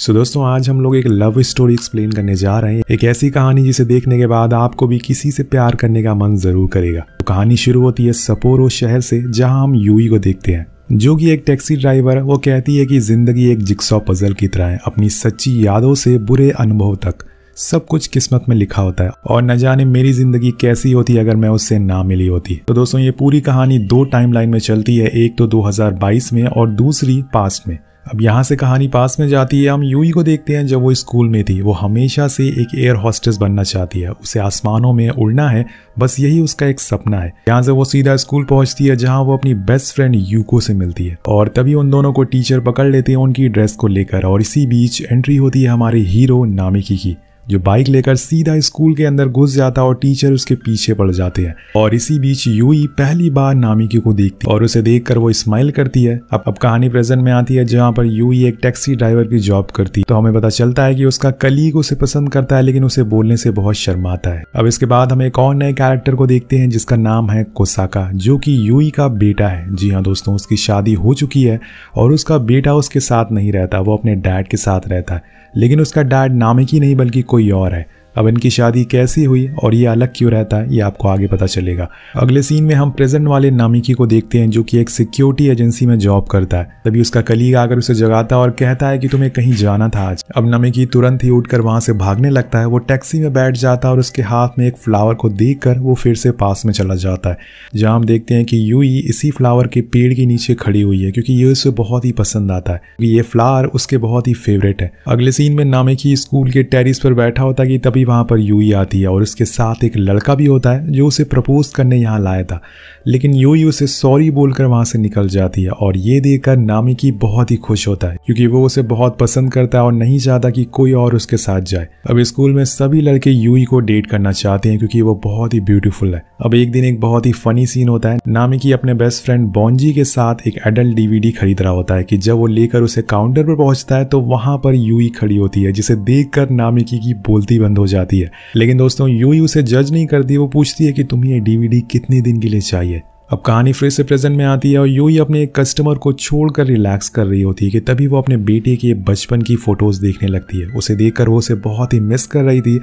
सो so, दोस्तों आज हम लोग एक लव स्टोरी एक्सप्लेन करने जा रहे हैं एक ऐसी कहानी जिसे देखने के बाद आपको भी किसी से प्यार करने का मन जरूर करेगा तो कहानी शुरू होती है सपोरो शहर से जहां हम यूई को देखते हैं जो कि एक टैक्सी ड्राइवर वो कहती है कि जिंदगी एक जिक्सॉ पजल की तरह है अपनी सच्ची यादों से बुरे अनुभव तक सब कुछ किस्मत में लिखा होता है और न जाने मेरी जिंदगी कैसी होती अगर मैं उससे ना मिली होती तो दोस्तों ये पूरी कहानी दो टाइमलाइन में चलती है एक तो 2022 में और दूसरी पास्ट में अब यहाँ से कहानी पास में जाती है हम यूई को देखते हैं जब वो स्कूल में थी वो हमेशा से एक एयर हॉस्टेस बनना चाहती है उसे आसमानों में उड़ना है बस यही उसका एक सपना है यहाँ से वो सीधा स्कूल पहुंचती है जहाँ वो अपनी बेस्ट फ्रेंड यूको से मिलती है और तभी उन दोनों को टीचर पकड़ लेते हैं उनकी ड्रेस को लेकर और इसी बीच एंट्री होती है हमारे हीरो नामिकी की जो बाइक लेकर सीधा स्कूल के अंदर घुस जाता और टीचर उसके पीछे पड़ जाते हैं और इसी बीच यूई पहली बार नामिकी को देखती है और उसे देखकर वो स्माइल करती है अब अब कहानी प्रेजेंट में आती है जहाँ पर यूई एक टैक्सी ड्राइवर की जॉब करती है तो हमें पता चलता है कि उसका कलीग उसे पसंद करता है लेकिन उसे बोलने से बहुत शर्माता है अब इसके बाद हम एक और नए कैरेक्टर को देखते हैं जिसका नाम है कोसाका जो कि यूई का बेटा है जी हाँ दोस्तों उसकी शादी हो चुकी है और उसका बेटा उसके साथ नहीं रहता वो अपने डैड के साथ रहता है लेकिन उसका डैड नामिक ही नहीं बल्कि कोई और है अब इनकी शादी कैसे हुई और ये अलग क्यों रहता है ये आपको आगे पता चलेगा अगले सीन में हम प्रेजेंट वाले नामिकी को देखते हैं जो कि एक सिक्योरिटी एजेंसी में जॉब करता है तभी उसका कलीग आकर उसे जगाता और कहता है कि तुम्हें कहीं जाना था आज अब नामिकी तुरंत ही उठकर वहां से भागने लगता है वो टैक्सी में बैठ जाता है और उसके हाथ में एक फ्लावर को देख वो फिर से पास में चला जाता है जहाँ हम देखते हैं कि यूई इसी फ्लावर के पेड़ के नीचे खड़ी हुई है क्योंकि ये उसे बहुत ही पसंद आता है ये फ्लावर उसके बहुत ही फेवरेट है अगले सीन में नामिकी स्कूल के टेरिस पर बैठा होता है कि तभी तभी वहाँ पर यूई आती है और उसके साथ एक लड़का भी होता है जो उसे प्रपोज करने यहाँ लाया था लेकिन यूई उसे सॉरी बोलकर वहाँ से निकल जाती है और ये देखकर नामी की बहुत ही खुश होता है क्योंकि वो उसे बहुत पसंद करता है और नहीं चाहता कि कोई और उसके साथ जाए अब स्कूल में सभी लड़के यूई को डेट करना चाहते हैं क्योंकि वो बहुत ही ब्यूटीफुल है अब एक दिन एक बहुत ही फनी सीन होता है नामी की अपने बेस्ट फ्रेंड बॉन्जी के साथ एक एडल्ट डीवीडी खरीद रहा होता है कि जब वो लेकर उसे काउंटर पर पहुंचता है तो वहां पर यूई खड़ी होती है जिसे देखकर नामिकी की बोलती बंद हो जाती है लेकिन दोस्तों यू यू उसे जज नहीं करती वो पूछती है कि तुम्हें ये डीवीडी कितने दिन के लिए चाहिए अब कहानी फिर से प्रेजेंट में आती है और यू ही अपने एक कस्टमर को छोड़कर रिलैक्स कर रही होती है कि तभी वो अपने बेटे के बचपन की फ़ोटोज़ देखने लगती है उसे देखकर वो उसे बहुत ही मिस कर रही थी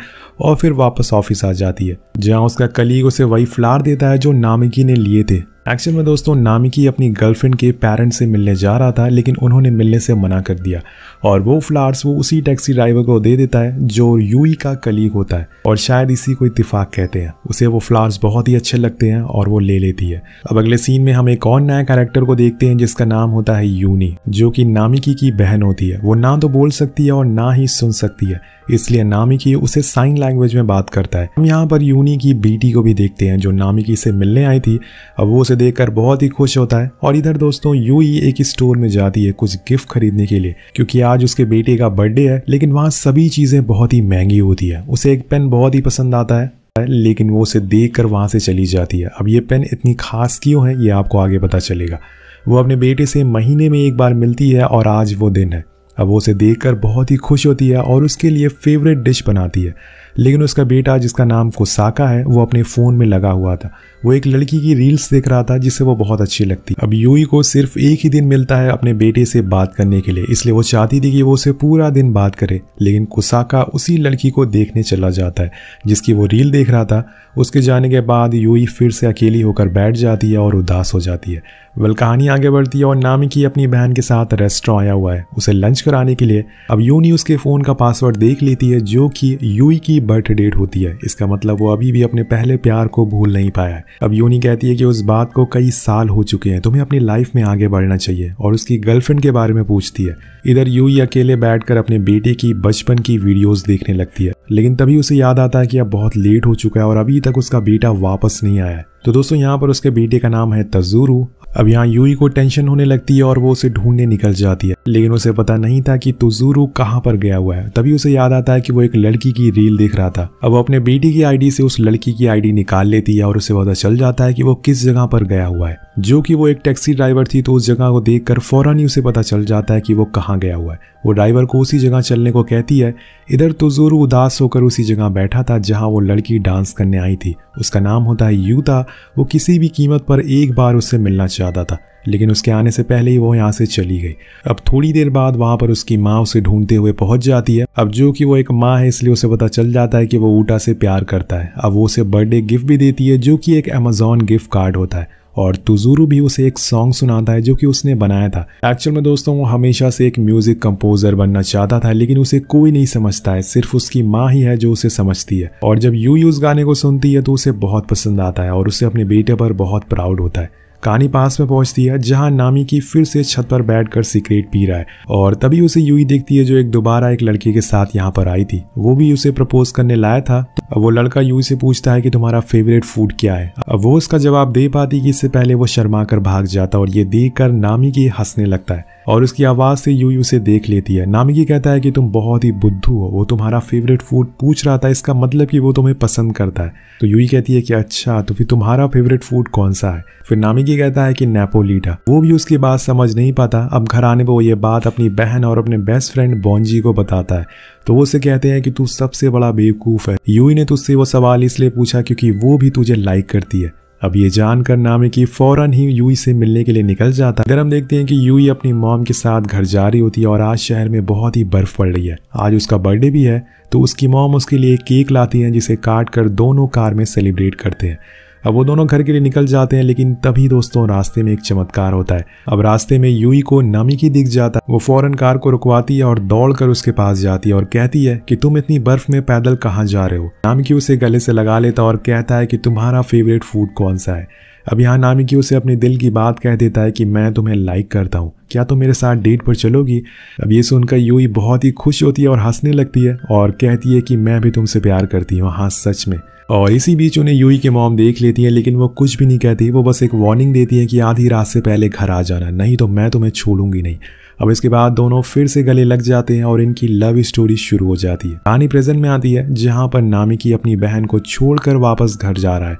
और फिर वापस ऑफिस आ जाती है जहां उसका कलीग उसे वही फ्लार देता है जो नामिकी ने लिए थे एक्चुअल में दोस्तों नामिकी अपनी गर्लफ्रेंड के पेरेंट्स से मिलने जा रहा था लेकिन उन्होंने मिलने से मना कर दिया और वो फ्लावर्स वो उसी टैक्सी ड्राइवर को दे देता है जो यूई का कलीग होता है और शायद इसी को इतफाक कहते हैं उसे वो फ्लावर्स बहुत ही अच्छे लगते हैं और वो ले लेती है अब अगले सीन में हम एक और नया कैरेक्टर को देखते हैं जिसका नाम होता है यूनी जो कि नामिकी की बहन होती है वो ना तो बोल सकती है और ना ही सुन सकती है इसलिए नामिकी उसे साइन लैंग्वेज में बात करता है हम यहाँ पर यूनी की बेटी को भी देखते हैं जो नामिकी से मिलने आई थी अब वो उसे देखकर बहुत ही खुश होता है और इधर दोस्तों यूई एक स्टोर में जाती है कुछ गिफ्ट खरीदने के लिए क्योंकि आज उसके बेटे का बर्थडे है लेकिन वहाँ सभी चीज़ें बहुत ही महंगी होती है उसे एक पेन बहुत ही पसंद आता है लेकिन वो उसे देख कर वहाँ से चली जाती है अब ये पेन इतनी खास क्यों है ये आपको आगे पता चलेगा वो अपने बेटे से महीने में एक बार मिलती है और आज वो दिन है अब वो उसे देखकर बहुत ही खुश होती है और उसके लिए फेवरेट डिश बनाती है लेकिन उसका बेटा जिसका नाम कोसाका है वो अपने फ़ोन में लगा हुआ था वो एक लड़की की रील्स देख रहा था जिससे वो बहुत अच्छी लगती अब यूई को सिर्फ एक ही दिन मिलता है अपने बेटे से बात करने के लिए इसलिए वो चाहती थी कि वो उसे पूरा दिन बात करे लेकिन कुसाका उसी लड़की को देखने चला जाता है जिसकी वो रील देख रहा था उसके जाने के बाद यूई फिर से अकेली होकर बैठ जाती है और उदास हो जाती है वल कहानी आगे बढ़ती है और नामी की अपनी बहन के साथ रेस्टोरेंट आया हुआ है उसे लंच कराने के लिए अब यूनी उसके फ़ोन का पासवर्ड देख लेती है जो कि यूई की बर्थ डेट होती है इसका मतलब वो अभी भी अपने पहले प्यार को भूल नहीं पाया अब योनी कहती है कि उस बात को कई साल हो चुके हैं तुम्हें अपनी लाइफ में आगे बढ़ना चाहिए और उसकी गर्लफ्रेंड के बारे में पूछती है इधर यूई अकेले बैठकर अपने बेटे की बचपन की वीडियोस देखने लगती है लेकिन तभी उसे याद आता है कि अब बहुत लेट हो चुका है और अभी तक उसका बेटा वापस नहीं आया है तो दोस्तों यहाँ पर उसके बेटे का नाम है तजूरू अब यहाँ यूई को टेंशन होने लगती है और वो उसे ढूंढने निकल जाती है लेकिन उसे पता नहीं था कि तुजूरु तो कहाँ पर गया हुआ है तभी उसे याद आता है कि वो एक लड़की की रील देख रहा था अब वो अपने बेटी की आईडी से उस लड़की की आईडी निकाल लेती है और उसे पता चल जाता है कि वो किस जगह पर गया हुआ है जो कि वो एक टैक्सी ड्राइवर थी तो उस जगह को देख फौरन ही उसे पता चल जाता है कि वो कहाँ गया हुआ है वो ड्राइवर को उसी जगह चलने को कहती है इधर तुजुरु तो उदास होकर उसी जगह बैठा था जहाँ वो लड़की डांस करने आई थी उसका नाम होता है यूता वो किसी भी कीमत पर एक बार उससे मिलना ज़्यादा था लेकिन उसके आने से पहले ही वो यहाँ से चली गई अब थोड़ी देर बाद वहां पर उसकी माँ उसे ढूंढते हुए पहुंच जाती है अब जो कि वो एक माँ है इसलिए उसे पता चल जाता है कि वो ऊटा से प्यार करता है अब वो उसे बर्थडे गिफ्ट भी देती है जो कि एक अमेजोन गिफ्ट कार्ड होता है और तुजूरू भी उसे एक सॉन्ग सुनाता है जो कि उसने बनाया था एक्चुअल में दोस्तों वो हमेशा से एक म्यूजिक कंपोजर बनना चाहता था लेकिन उसे कोई नहीं समझता है सिर्फ उसकी माँ ही है जो उसे समझती है और जब यू यूज गाने को सुनती है तो उसे बहुत पसंद आता है और उसे अपने बेटे पर बहुत प्राउड होता है कहानी पास में पहुंचती है जहां नामी की फिर से छत पर बैठकर सिगरेट पी रहा है और तभी उसे यूई देखती है जो एक दोबारा एक लड़की के साथ यहाँ पर आई थी वो भी उसे प्रपोज करने लाया था अब वो लड़का यूई से पूछता है कि तुम्हारा फेवरेट फूड क्या है अब वो उसका जवाब दे पाती कि इससे पहले वो शर्मा कर भाग जाता और ये देख कर नामी की हंसने लगता है और उसकी आवाज़ से यू यू से देख लेती है नामिकी कहता है कि तुम बहुत ही बुद्धू हो वो तुम्हारा फेवरेट फूड पूछ रहा था इसका मतलब कि वो तुम्हें पसंद करता है तो यूई कहती है कि अच्छा तो फिर तुम्हारा फेवरेट फूड कौन सा है फिर नामिकी कहता है कि नेपोलीटा वो भी उसकी बात समझ नहीं पाता अब घर आने पर वो ये बात अपनी बहन और अपने बेस्ट फ्रेंड बॉन्जी को बताता है तो वो उसे कहते हैं कि तू सबसे बड़ा बेवकूफ़ है यूई ने तुझसे वो सवाल इसलिए पूछा क्योंकि वो भी तुझे लाइक करती है अब ये जानकर नामी की फौरन ही यूई से मिलने के लिए निकल जाता है इधर हम देखते हैं कि यूई अपनी मॉम के साथ घर जा रही होती है और आज शहर में बहुत ही बर्फ पड़ रही है आज उसका बर्थडे भी है तो उसकी मॉम उसके लिए केक लाती है जिसे काट कर दोनों कार में सेलिब्रेट करते हैं अब वो दोनों घर के लिए निकल जाते हैं लेकिन तभी दोस्तों रास्ते में एक चमत्कार होता है अब रास्ते में यूई को नमी की दिख जाता है वो फौरन कार को रुकवाती है और दौड़कर उसके पास जाती है और कहती है कि तुम इतनी बर्फ में पैदल कहाँ जा रहे हो नामिकी उसे गले से लगा लेता और कहता है कि तुम्हारा फेवरेट फूड कौन सा है अब यहाँ नामिकी उसे अपने दिल की बात कह देता है कि मैं तुम्हें लाइक करता हूँ क्या तुम मेरे साथ डेट पर चलोगी अब ये सुनकर यूई बहुत ही खुश होती है और हंसने लगती है और कहती है कि मैं भी तुमसे प्यार करती हूँ हाँ सच में और इसी बीच उन्हें यूई की मॉम देख लेती है लेकिन वो कुछ भी नहीं कहती वो बस एक वार्निंग देती है कि आधी रात से पहले घर आ जाना नहीं तो मैं तुम्हें छोड़ूंगी नहीं अब इसके बाद दोनों फिर से गले लग जाते हैं और इनकी लव स्टोरी शुरू हो जाती है रानी प्रेजेंट में आती है जहाँ पर नामी की अपनी बहन को छोड़कर वापस घर जा रहा है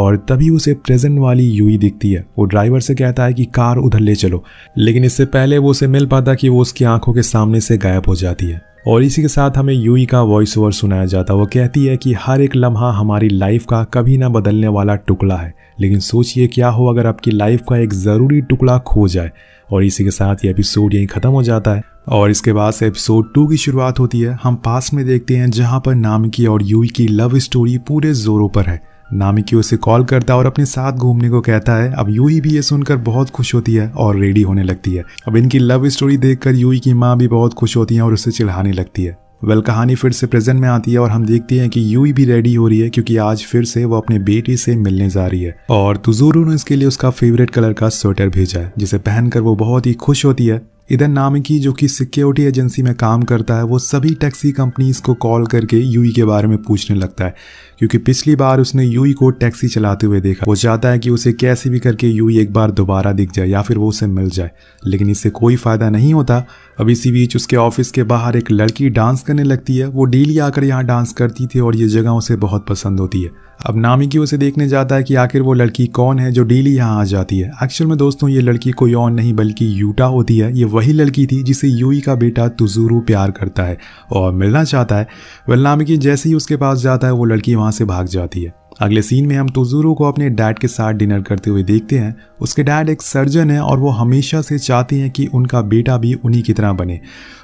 और तभी उसे प्रेजेंट वाली यूई दिखती है वो ड्राइवर से कहता है कि कार उधर ले चलो लेकिन इससे पहले वो उसे मिल पाता कि वो उसकी आंखों के सामने से गायब हो जाती है और इसी के साथ हमें यूई का वॉइस ओवर सुनाया जाता है वो कहती है कि हर एक लम्हा हमारी लाइफ का कभी ना बदलने वाला टुकड़ा है लेकिन सोचिए क्या हो अगर आपकी लाइफ का एक ज़रूरी टुकड़ा खो जाए और इसी के साथ ये एपिसोड यहीं ख़त्म हो जाता है और इसके बाद से एपिसोड टू की शुरुआत होती है हम पास में देखते हैं जहाँ पर नाम और यूई की लव स्टोरी पूरे जोरों पर है नामिकी उसे कॉल करता है और अपने साथ घूमने को कहता है अब यूई भी ये सुनकर बहुत खुश होती है और रेडी होने लगती है अब इनकी लव स्टोरी देखकर यूई की माँ भी बहुत खुश होती है और उसे चिढ़ाने लगती है वेल well, कहानी फिर से प्रेजेंट में आती है और हम देखते हैं कि यूई भी रेडी हो रही है क्योंकि आज फिर से वो अपने बेटी से मिलने जा रही है और तुजूरू ने इसके लिए उसका फेवरेट कलर का स्वेटर भेजा है जिसे पहनकर वो बहुत ही खुश होती है इधर नामिकी जो कि सिक्योरिटी एजेंसी में काम करता है वो सभी टैक्सी कंपनीज को कॉल करके यूई के बारे में पूछने लगता है क्योंकि पिछली बार उसने यूई को टैक्सी चलाते हुए देखा वो चाहता है कि उसे कैसे भी करके यूई एक बार दोबारा दिख जाए या फिर वो उसे मिल जाए लेकिन इससे कोई फ़ायदा नहीं होता अब इसी बीच उसके ऑफिस के बाहर एक लड़की डांस करने लगती है वो डेली आकर यहाँ डांस करती थी और ये जगह उसे बहुत पसंद होती है अब नामी की उसे देखने जाता है कि आखिर वो लड़की कौन है जो डेली यहाँ आ जाती है एक्चुअल में दोस्तों ये लड़की कोई और नहीं बल्कि यूटा होती है ये वही लड़की थी जिसे यूई का बेटा तुजूरू प्यार करता है और मिलना चाहता है वह नामी की जैसे ही उसके पास जाता है वो लड़की वहाँ से भाग जाती है अगले सीन में हम तुजूरू को अपने डैड के साथ डिनर करते हुए देखते हैं उसके डैड एक सर्जन है और वो हमेशा से चाहते हैं कि उनका बेटा भी उन्हीं की तरह बने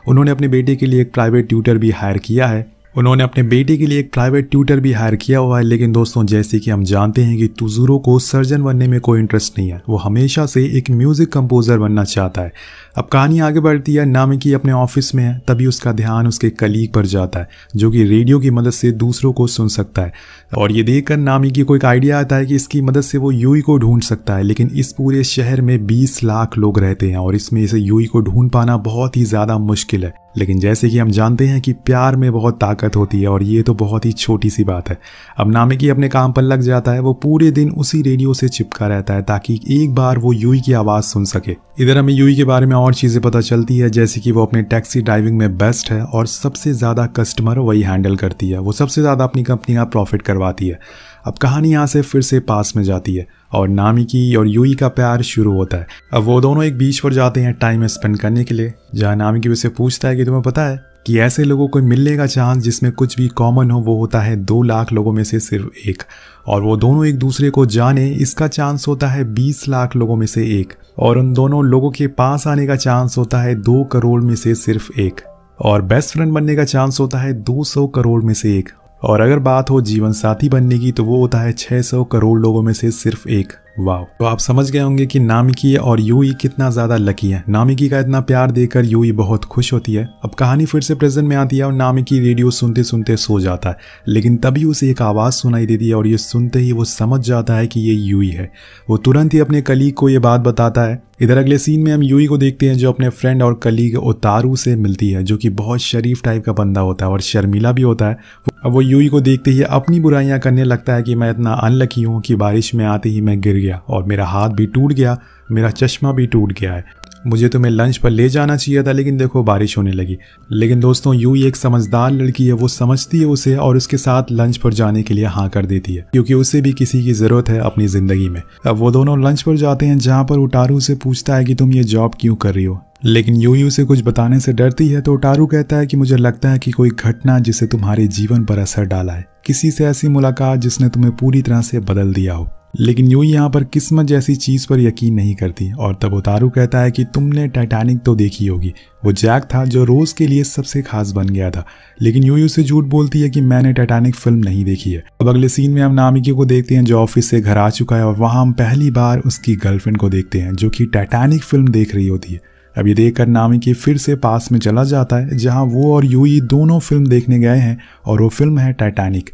उन्होंने अपने बेटे के लिए एक प्राइवेट ट्यूटर भी हायर किया है उन्होंने अपने बेटे के लिए एक प्राइवेट ट्यूटर भी हायर किया हुआ है लेकिन दोस्तों जैसे कि हम जानते हैं कि तुजुरो को सर्जन बनने में कोई इंटरेस्ट नहीं है वो हमेशा से एक म्यूज़िक कंपोज़र बनना चाहता है अब कहानी आगे बढ़ती है नामिकी अपने ऑफिस में है तभी उसका ध्यान उसके कलीग पर जाता है जो कि रेडियो की मदद से दूसरों को सुन सकता है और ये देखकर नामिकी को एक आइडिया आता है कि इसकी मदद से वो यूई को ढूंढ सकता है लेकिन इस पूरे शहर में बीस लाख लोग रहते हैं और इसमें इसे यूई को ढूंढ पाना बहुत ही ज़्यादा मुश्किल है लेकिन जैसे कि हम जानते हैं कि प्यार में बहुत ताकत होती है और ये तो बहुत ही छोटी सी बात है अब नामे की अपने काम पर लग जाता है वो पूरे दिन उसी रेडियो से चिपका रहता है ताकि एक बार वो यूई की आवाज़ सुन सके इधर हमें यूई के बारे में और चीज़ें पता चलती है जैसे कि वो अपने टैक्सी ड्राइविंग में बेस्ट है और सबसे ज़्यादा कस्टमर वही हैंडल करती है वो सबसे ज़्यादा अपनी कंपनी का प्रॉफिट करवाती है अब कहानी यहाँ से फिर से पास में जाती है और नामी की और यूई का प्यार शुरू होता है अब वो दोनों एक बीच पर जाते हैं टाइम स्पेंड करने के लिए जहाँ नामी की उसे पूछता है कि तुम्हें पता है कि ऐसे लोगों को मिलने का चांस जिसमें कुछ भी कॉमन हो वो होता है दो लाख लोगों में से सिर्फ एक और वो दोनों एक दूसरे को जाने इसका चांस होता है बीस लाख लोगों में से एक और उन दोनों लोगों के पास आने का चांस होता है दो करोड़ में से सिर्फ एक और बेस्ट फ्रेंड बनने का चांस होता है 200 करोड़ में से एक और अगर बात हो जीवन साथी बनने की तो वो होता है 600 करोड़ लोगों में से सिर्फ एक वाह तो आप समझ गए होंगे कि नामिकी और यूई कितना ज़्यादा लकी है नामिकी का इतना प्यार देकर यूई बहुत खुश होती है अब कहानी फिर से प्रेजेंट में आती है और नामिकी रेडियो सुनते सुनते सो जाता है लेकिन तभी उसे एक आवाज़ सुनाई देती है और ये सुनते ही वो समझ जाता है कि ये यूई है वो तुरंत ही अपने कलीग को ये बात बताता है इधर अगले सीन में हम यूई को देखते हैं जो अपने फ्रेंड और कलीग ओतारू से मिलती है जो कि बहुत शरीफ टाइप का बंदा होता है और शर्मिला भी होता है अब वो यूई को देखते ही अपनी बुराइयां करने लगता है कि मैं इतना अनलकी हूँ कि बारिश में आते ही मैं गिर गया गया और मेरा हाथ भी टूट गया मेरा चश्मा भी टूट गया है मुझे तुम्हें तो लंच पर ले जाना चाहिए था लेकिन देखो बारिश होने लगी लेकिन दोस्तों यू ही एक समझदार लड़की है वो समझती है उसे और उसके साथ लंच पर जाने के लिए हाँ कर देती है क्योंकि उसे भी किसी की ज़रूरत है अपनी ज़िंदगी में अब वो दोनों लंच पर जाते हैं जहाँ पर उटारू से पूछता है कि तुम ये जॉब क्यों कर रही हो लेकिन यू ही उसे कुछ बताने से डरती है तो उटारू कहता है कि मुझे लगता है कि कोई घटना जिसे तुम्हारे जीवन पर असर डाला है किसी से ऐसी मुलाकात जिसने तुम्हें पूरी तरह से बदल दिया हो लेकिन यूई यहाँ पर किस्मत जैसी चीज़ पर यकीन नहीं करती और तब उतारू कहता है कि तुमने टाइटैनिक तो देखी होगी वो जैक था जो रोज़ के लिए सबसे खास बन गया था लेकिन यू यू उसे झूठ बोलती है कि मैंने टाइटैनिक फिल्म नहीं देखी है अब अगले सीन में हम नामिकी को देखते हैं जो ऑफिस से घर आ चुका है और वहाँ हम पहली बार उसकी गर्लफ्रेंड को देखते हैं जो कि टाइटैनिक फिल्म देख रही होती है अब ये देखकर नामिकी फिर से पास में चला जाता है जहाँ वो और यूई दोनों फिल्म देखने गए हैं और वो फिल्म है टाइटैनिक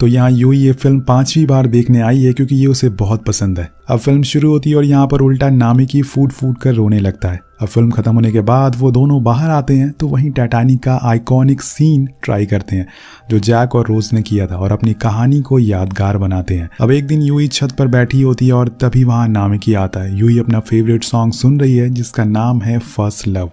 तो यहाँ यू ये फिल्म पांचवी बार देखने आई है क्योंकि ये उसे बहुत पसंद है अब फिल्म शुरू होती है और यहाँ पर उल्टा नामी की फूट फूट कर रोने लगता है अब फिल्म खत्म होने के बाद वो दोनों बाहर आते हैं तो वहीं टाइटैनिक का आइकॉनिक सीन ट्राई करते हैं जो जैक और रोज ने किया था और अपनी कहानी को यादगार बनाते हैं अब एक दिन यूई छत पर बैठी होती है और तभी वहाँ नामिकी आता है यूई अपना फेवरेट सॉन्ग सुन रही है जिसका नाम है फर्स्ट लव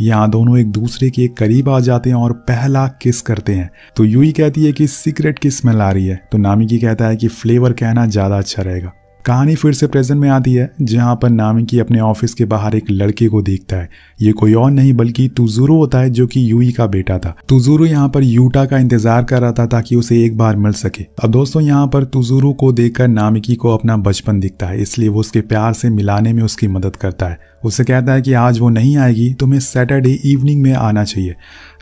यहाँ दोनों एक दूसरे के करीब आ जाते हैं और पहला किस करते हैं तो यू कहती है कि सिगरेट की स्मेल आ रही है तो नामी की कहता है कि फ्लेवर कहना ज़्यादा अच्छा रहेगा कहानी फिर से प्रेजेंट में आती है जहाँ पर नामिकी अपने ऑफिस के बाहर एक लड़के को देखता है ये कोई और नहीं बल्कि तुजुरु होता है जो कि यूई का बेटा था तुजुरु यहाँ पर यूटा का इंतजार कर रहा था ताकि उसे एक बार मिल सके अब दोस्तों यहाँ पर तुजुरु को देखकर नामिकी को अपना बचपन दिखता है इसलिए वो उसके प्यार से मिलाने में उसकी मदद करता है उसे कहता है कि आज वो नहीं आएगी तुम्हें सैटरडे इवनिंग में आना चाहिए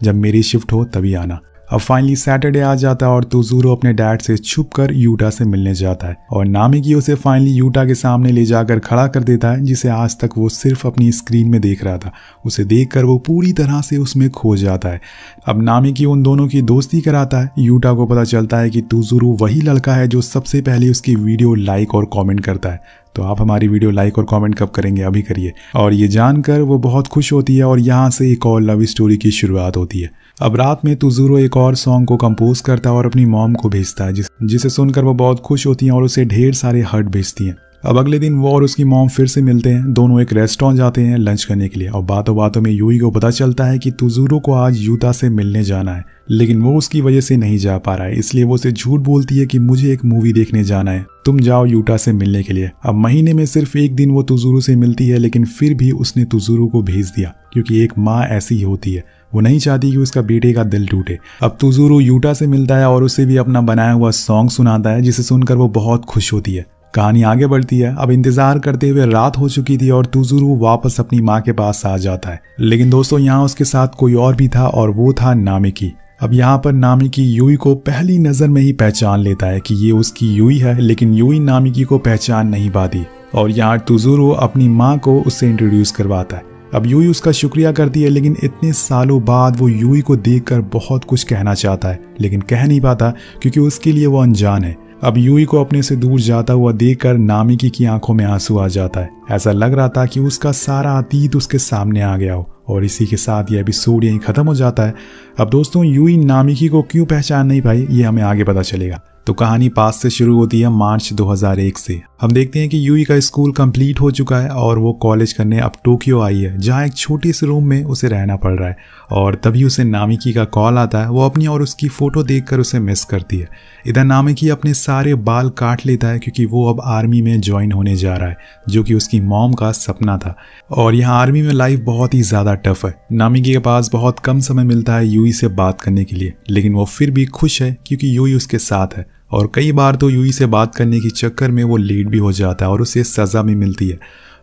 जब मेरी शिफ्ट हो तभी आना अब फाइनली सैटरडे आ जाता है और तुजूरो अपने डैड से छुप कर यूटा से मिलने जाता है और नामिकी उसे फाइनली यूटा के सामने ले जाकर खड़ा कर देता है जिसे आज तक वो सिर्फ अपनी स्क्रीन में देख रहा था उसे देख कर वो पूरी तरह से उसमें खो जाता है अब नामिकी उन दोनों की दोस्ती कराता है यूटा को पता चलता है कि तुजूरू तो वही लड़का है जो सबसे पहले उसकी वीडियो लाइक और कॉमेंट करता है तो आप हमारी वीडियो लाइक और कमेंट कब करेंगे अभी करिए और ये जानकर वो बहुत खुश होती है और यहाँ से एक और लव स्टोरी की शुरुआत होती है अब रात में तुजूरो एक और सॉन्ग को कंपोज करता है और अपनी मॉम को भेजता है जिस, जिसे सुनकर वो बहुत खुश होती हैं और उसे ढेर सारे हर्ट भेजती हैं अब अगले दिन वो और उसकी मॉम फिर से मिलते हैं दोनों एक रेस्टोरेंट जाते हैं लंच करने के लिए और बातों बातों में यूई को पता चलता है कि तुजूरो को आज यूता से मिलने जाना है लेकिन वो उसकी वजह से नहीं जा पा रहा है इसलिए वो उसे झूठ बोलती है कि मुझे एक मूवी देखने जाना है तुम जाओ यूटा से मिलने के लिए अब महीने में सिर्फ एक दिन वो तुजूरू से मिलती है लेकिन फिर भी उसने तुजूरू को भेज दिया क्योंकि एक माँ ऐसी ही होती है वो नहीं चाहती कि उसका बेटे का दिल टूटे अब तुजुरु यूटा से मिलता है और उसे भी अपना बनाया हुआ सॉन्ग सुनाता है जिसे सुनकर वो बहुत खुश होती है कहानी आगे बढ़ती है अब इंतजार करते हुए रात हो चुकी थी और तुजुरु वापस अपनी माँ के पास आ जाता है लेकिन दोस्तों यहाँ उसके साथ कोई और भी था और वो था नामिकी अब यहाँ पर नामिकी यूई को पहली नज़र में ही पहचान लेता है कि ये उसकी यूई है लेकिन यूई नामिकी को पहचान नहीं पाती और यहाँ तुजुरु अपनी माँ को उससे इंट्रोड्यूस करवाता है अब यूई उसका शुक्रिया करती है लेकिन इतने सालों बाद वो यूई को देखकर बहुत कुछ कहना चाहता है लेकिन कह नहीं पाता क्योंकि उसके लिए वो अनजान है अब यूई को अपने से दूर जाता हुआ देखकर नामिकी की आंखों में आंसू आ जाता है ऐसा लग रहा था कि उसका सारा अतीत उसके सामने आ गया हो और इसी के साथ अभी एपिसोड यहीं ख़त्म हो जाता है अब दोस्तों यूई नामिकी को क्यों पहचान नहीं पाई ये हमें आगे पता चलेगा तो कहानी पास से शुरू होती है मार्च 2001 से हम देखते हैं कि यूई का स्कूल कंप्लीट हो चुका है और वो कॉलेज करने अब टोक्यो आई है जहाँ एक छोटे से रूम में उसे रहना पड़ रहा है और तभी उसे नामिकी का कॉल आता है वो अपनी और उसकी फ़ोटो देखकर उसे मिस करती है इधर नामिकी अपने सारे बाल काट लेता है क्योंकि वो अब आर्मी में ज्वाइन होने जा रहा है जो कि उसकी मॉम का सपना था और यहाँ आर्मी में लाइफ बहुत ही ज़्यादा टफ है नामिकी के पास बहुत कम समय मिलता है यूई से बात करने के लिए लेकिन वो फिर भी खुश है क्योंकि यूई उसके साथ है और कई बार तो यूई से बात करने के चक्कर में वो लेट भी हो जाता है और उसे सज़ा भी मिलती है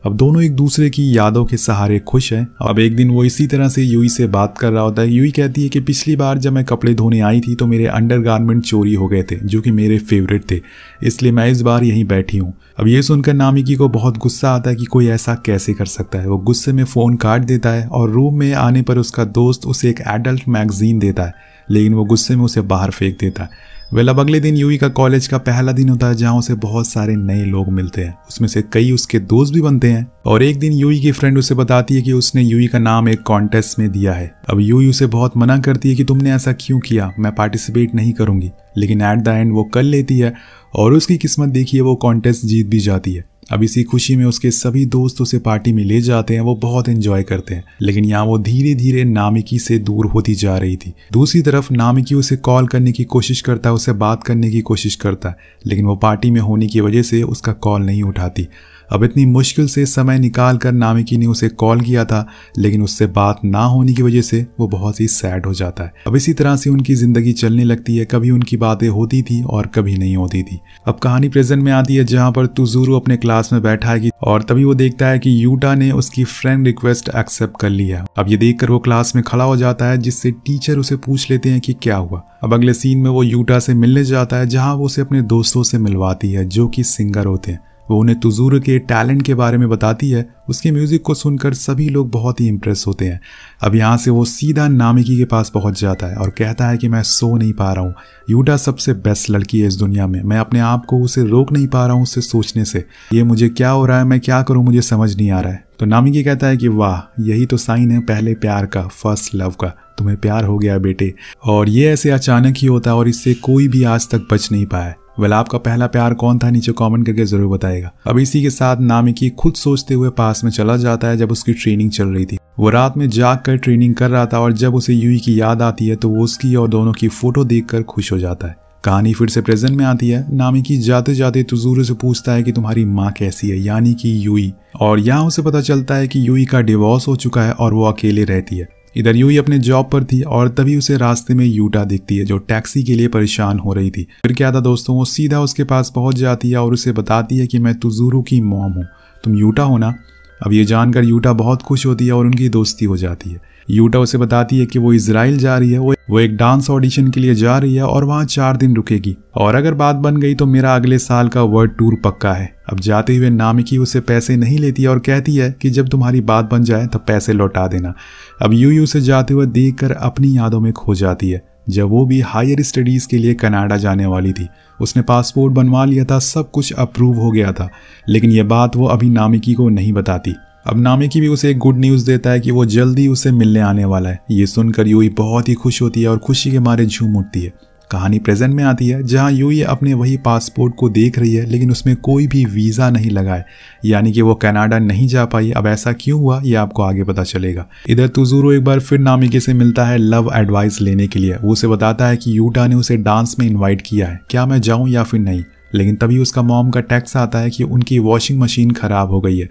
अब दोनों एक दूसरे की यादों के सहारे खुश हैं अब एक दिन वो इसी तरह से यूई से बात कर रहा होता है यूई कहती है कि पिछली बार जब मैं कपड़े धोने आई थी तो मेरे अंडरगारमेंट चोरी हो गए थे जो कि मेरे फेवरेट थे इसलिए मैं इस बार यहीं बैठी हूँ अब ये सुनकर नामिकी को बहुत गुस्सा आता है कि कोई ऐसा कैसे कर सकता है वो गुस्से में फ़ोन काट देता है और रूम में आने पर उसका दोस्त उसे एक एडल्ट मैगजीन देता है लेकिन वो गुस्से में उसे बाहर फेंक देता है वेल अब अगले दिन यूई का कॉलेज का पहला दिन होता है जहाँ उसे बहुत सारे नए लोग मिलते हैं उसमें से कई उसके दोस्त भी बनते हैं और एक दिन यूई की फ्रेंड उसे बताती है कि उसने यूई का नाम एक कॉन्टेस्ट में दिया है अब यूई उसे बहुत मना करती है कि तुमने ऐसा क्यों किया मैं पार्टिसिपेट नहीं करूंगी लेकिन एट द एंड वो कर लेती है और उसकी किस्मत देखिए वो कॉन्टेस्ट जीत भी जाती है अब इसी खुशी में उसके सभी दोस्त उसे पार्टी में ले जाते हैं वो बहुत एंजॉय करते हैं लेकिन यहाँ वो धीरे धीरे नामिकी से दूर होती जा रही थी दूसरी तरफ नामिकी उसे कॉल करने की कोशिश करता है उसे बात करने की कोशिश करता है लेकिन वो पार्टी में होने की वजह से उसका कॉल नहीं उठाती अब इतनी मुश्किल से समय निकाल कर नामिकी ने उसे कॉल किया था लेकिन उससे बात ना होने की वजह से वो बहुत ही सैड हो जाता है अब इसी तरह से उनकी ज़िंदगी चलने लगती है कभी उनकी बातें होती थी और कभी नहीं होती थी अब कहानी प्रेजेंट में आती है जहाँ पर तुजूरू अपने क्लास में बैठा है और तभी वो देखता है कि यूटा ने उसकी फ्रेंड रिक्वेस्ट एक्सेप्ट कर लिया है अब ये देखकर वो क्लास में खड़ा हो जाता है जिससे टीचर उसे पूछ लेते हैं कि क्या हुआ अब अगले सीन में वो यूटा से मिलने जाता है जहाँ वो उसे अपने दोस्तों से मिलवाती है जो कि सिंगर होते हैं वो उन्हें तुजूर के टैलेंट के बारे में बताती है उसके म्यूज़िक को सुनकर सभी लोग बहुत ही इम्प्रेस होते हैं अब यहाँ से वो सीधा नामिकी के पास पहुँच जाता है और कहता है कि मैं सो नहीं पा रहा हूँ यूटा सबसे बेस्ट लड़की है इस दुनिया में मैं अपने आप को उसे रोक नहीं पा रहा हूँ उससे सोचने से ये मुझे क्या हो रहा है मैं क्या करूँ मुझे समझ नहीं आ रहा है तो नामिकी कहता है कि वाह यही तो साइन है पहले प्यार का फर्स्ट लव का तुम्हें प्यार हो गया बेटे और ये ऐसे अचानक ही होता है और इससे कोई भी आज तक बच नहीं पाया वेल आपका पहला प्यार कौन था नीचे कॉमेंट करके जरूर बताएगा अब इसी के साथ नामिकी खुद सोचते हुए पास में चला जाता है जब उसकी ट्रेनिंग चल रही थी वो रात में जाग कर ट्रेनिंग कर रहा था और जब उसे यूई की याद आती है तो वो उसकी और दोनों की फोटो देख खुश हो जाता है कहानी फिर से प्रेजेंट में आती है नामिकी जाते जाते तुजूर से पूछता है कि तुम्हारी माँ कैसी है यानी कि यूई और यहाँ उसे पता चलता है कि यूई का डिवोर्स हो चुका है और वो अकेले रहती है इधर यू ही अपने जॉब पर थी और तभी उसे रास्ते में यूटा दिखती है जो टैक्सी के लिए परेशान हो रही थी फिर क्या था दोस्तों वो सीधा उसके पास पहुंच जाती है और उसे बताती है कि मैं तुजूरू की मोम हूँ तुम यूटा हो ना अब ये जानकर यूटा बहुत खुश होती है और उनकी दोस्ती हो जाती है यूटा उसे बताती है कि वो इसराइल जा रही है वो वो एक डांस ऑडिशन के लिए जा रही है और वहाँ चार दिन रुकेगी और अगर बात बन गई तो मेरा अगले साल का वर्ल्ड टूर पक्का है अब जाते हुए नामिकी उसे पैसे नहीं लेती और कहती है कि जब तुम्हारी बात बन जाए तब तो पैसे लौटा देना अब यू यू से जाते हुए देख कर अपनी यादों में खो जाती है जब वो भी हायर स्टडीज़ के लिए कनाडा जाने वाली थी उसने पासपोर्ट बनवा लिया था सब कुछ अप्रूव हो गया था लेकिन ये बात वो अभी नामिकी को नहीं बताती अब नामिकी भी उसे एक गुड न्यूज़ देता है कि वो जल्दी उसे मिलने आने वाला है ये सुनकर यूई बहुत ही खुश होती है और खुशी के मारे झूम उठती है कहानी प्रेजेंट में आती है जहाँ यूए अपने वही पासपोर्ट को देख रही है लेकिन उसमें कोई भी वीज़ा नहीं लगाए यानी कि वो कनाडा नहीं जा पाई अब ऐसा क्यों हुआ ये आपको आगे पता चलेगा इधर तुजूरो तो एक बार फिर नामिके से मिलता है लव एडवाइस लेने के लिए वो उसे बताता है कि यूटा ने उसे डांस में इन्वाइट किया है क्या मैं जाऊँ या फिर नहीं लेकिन तभी उसका मॉम का टैक्स आता है कि उनकी वॉशिंग मशीन ख़राब हो गई है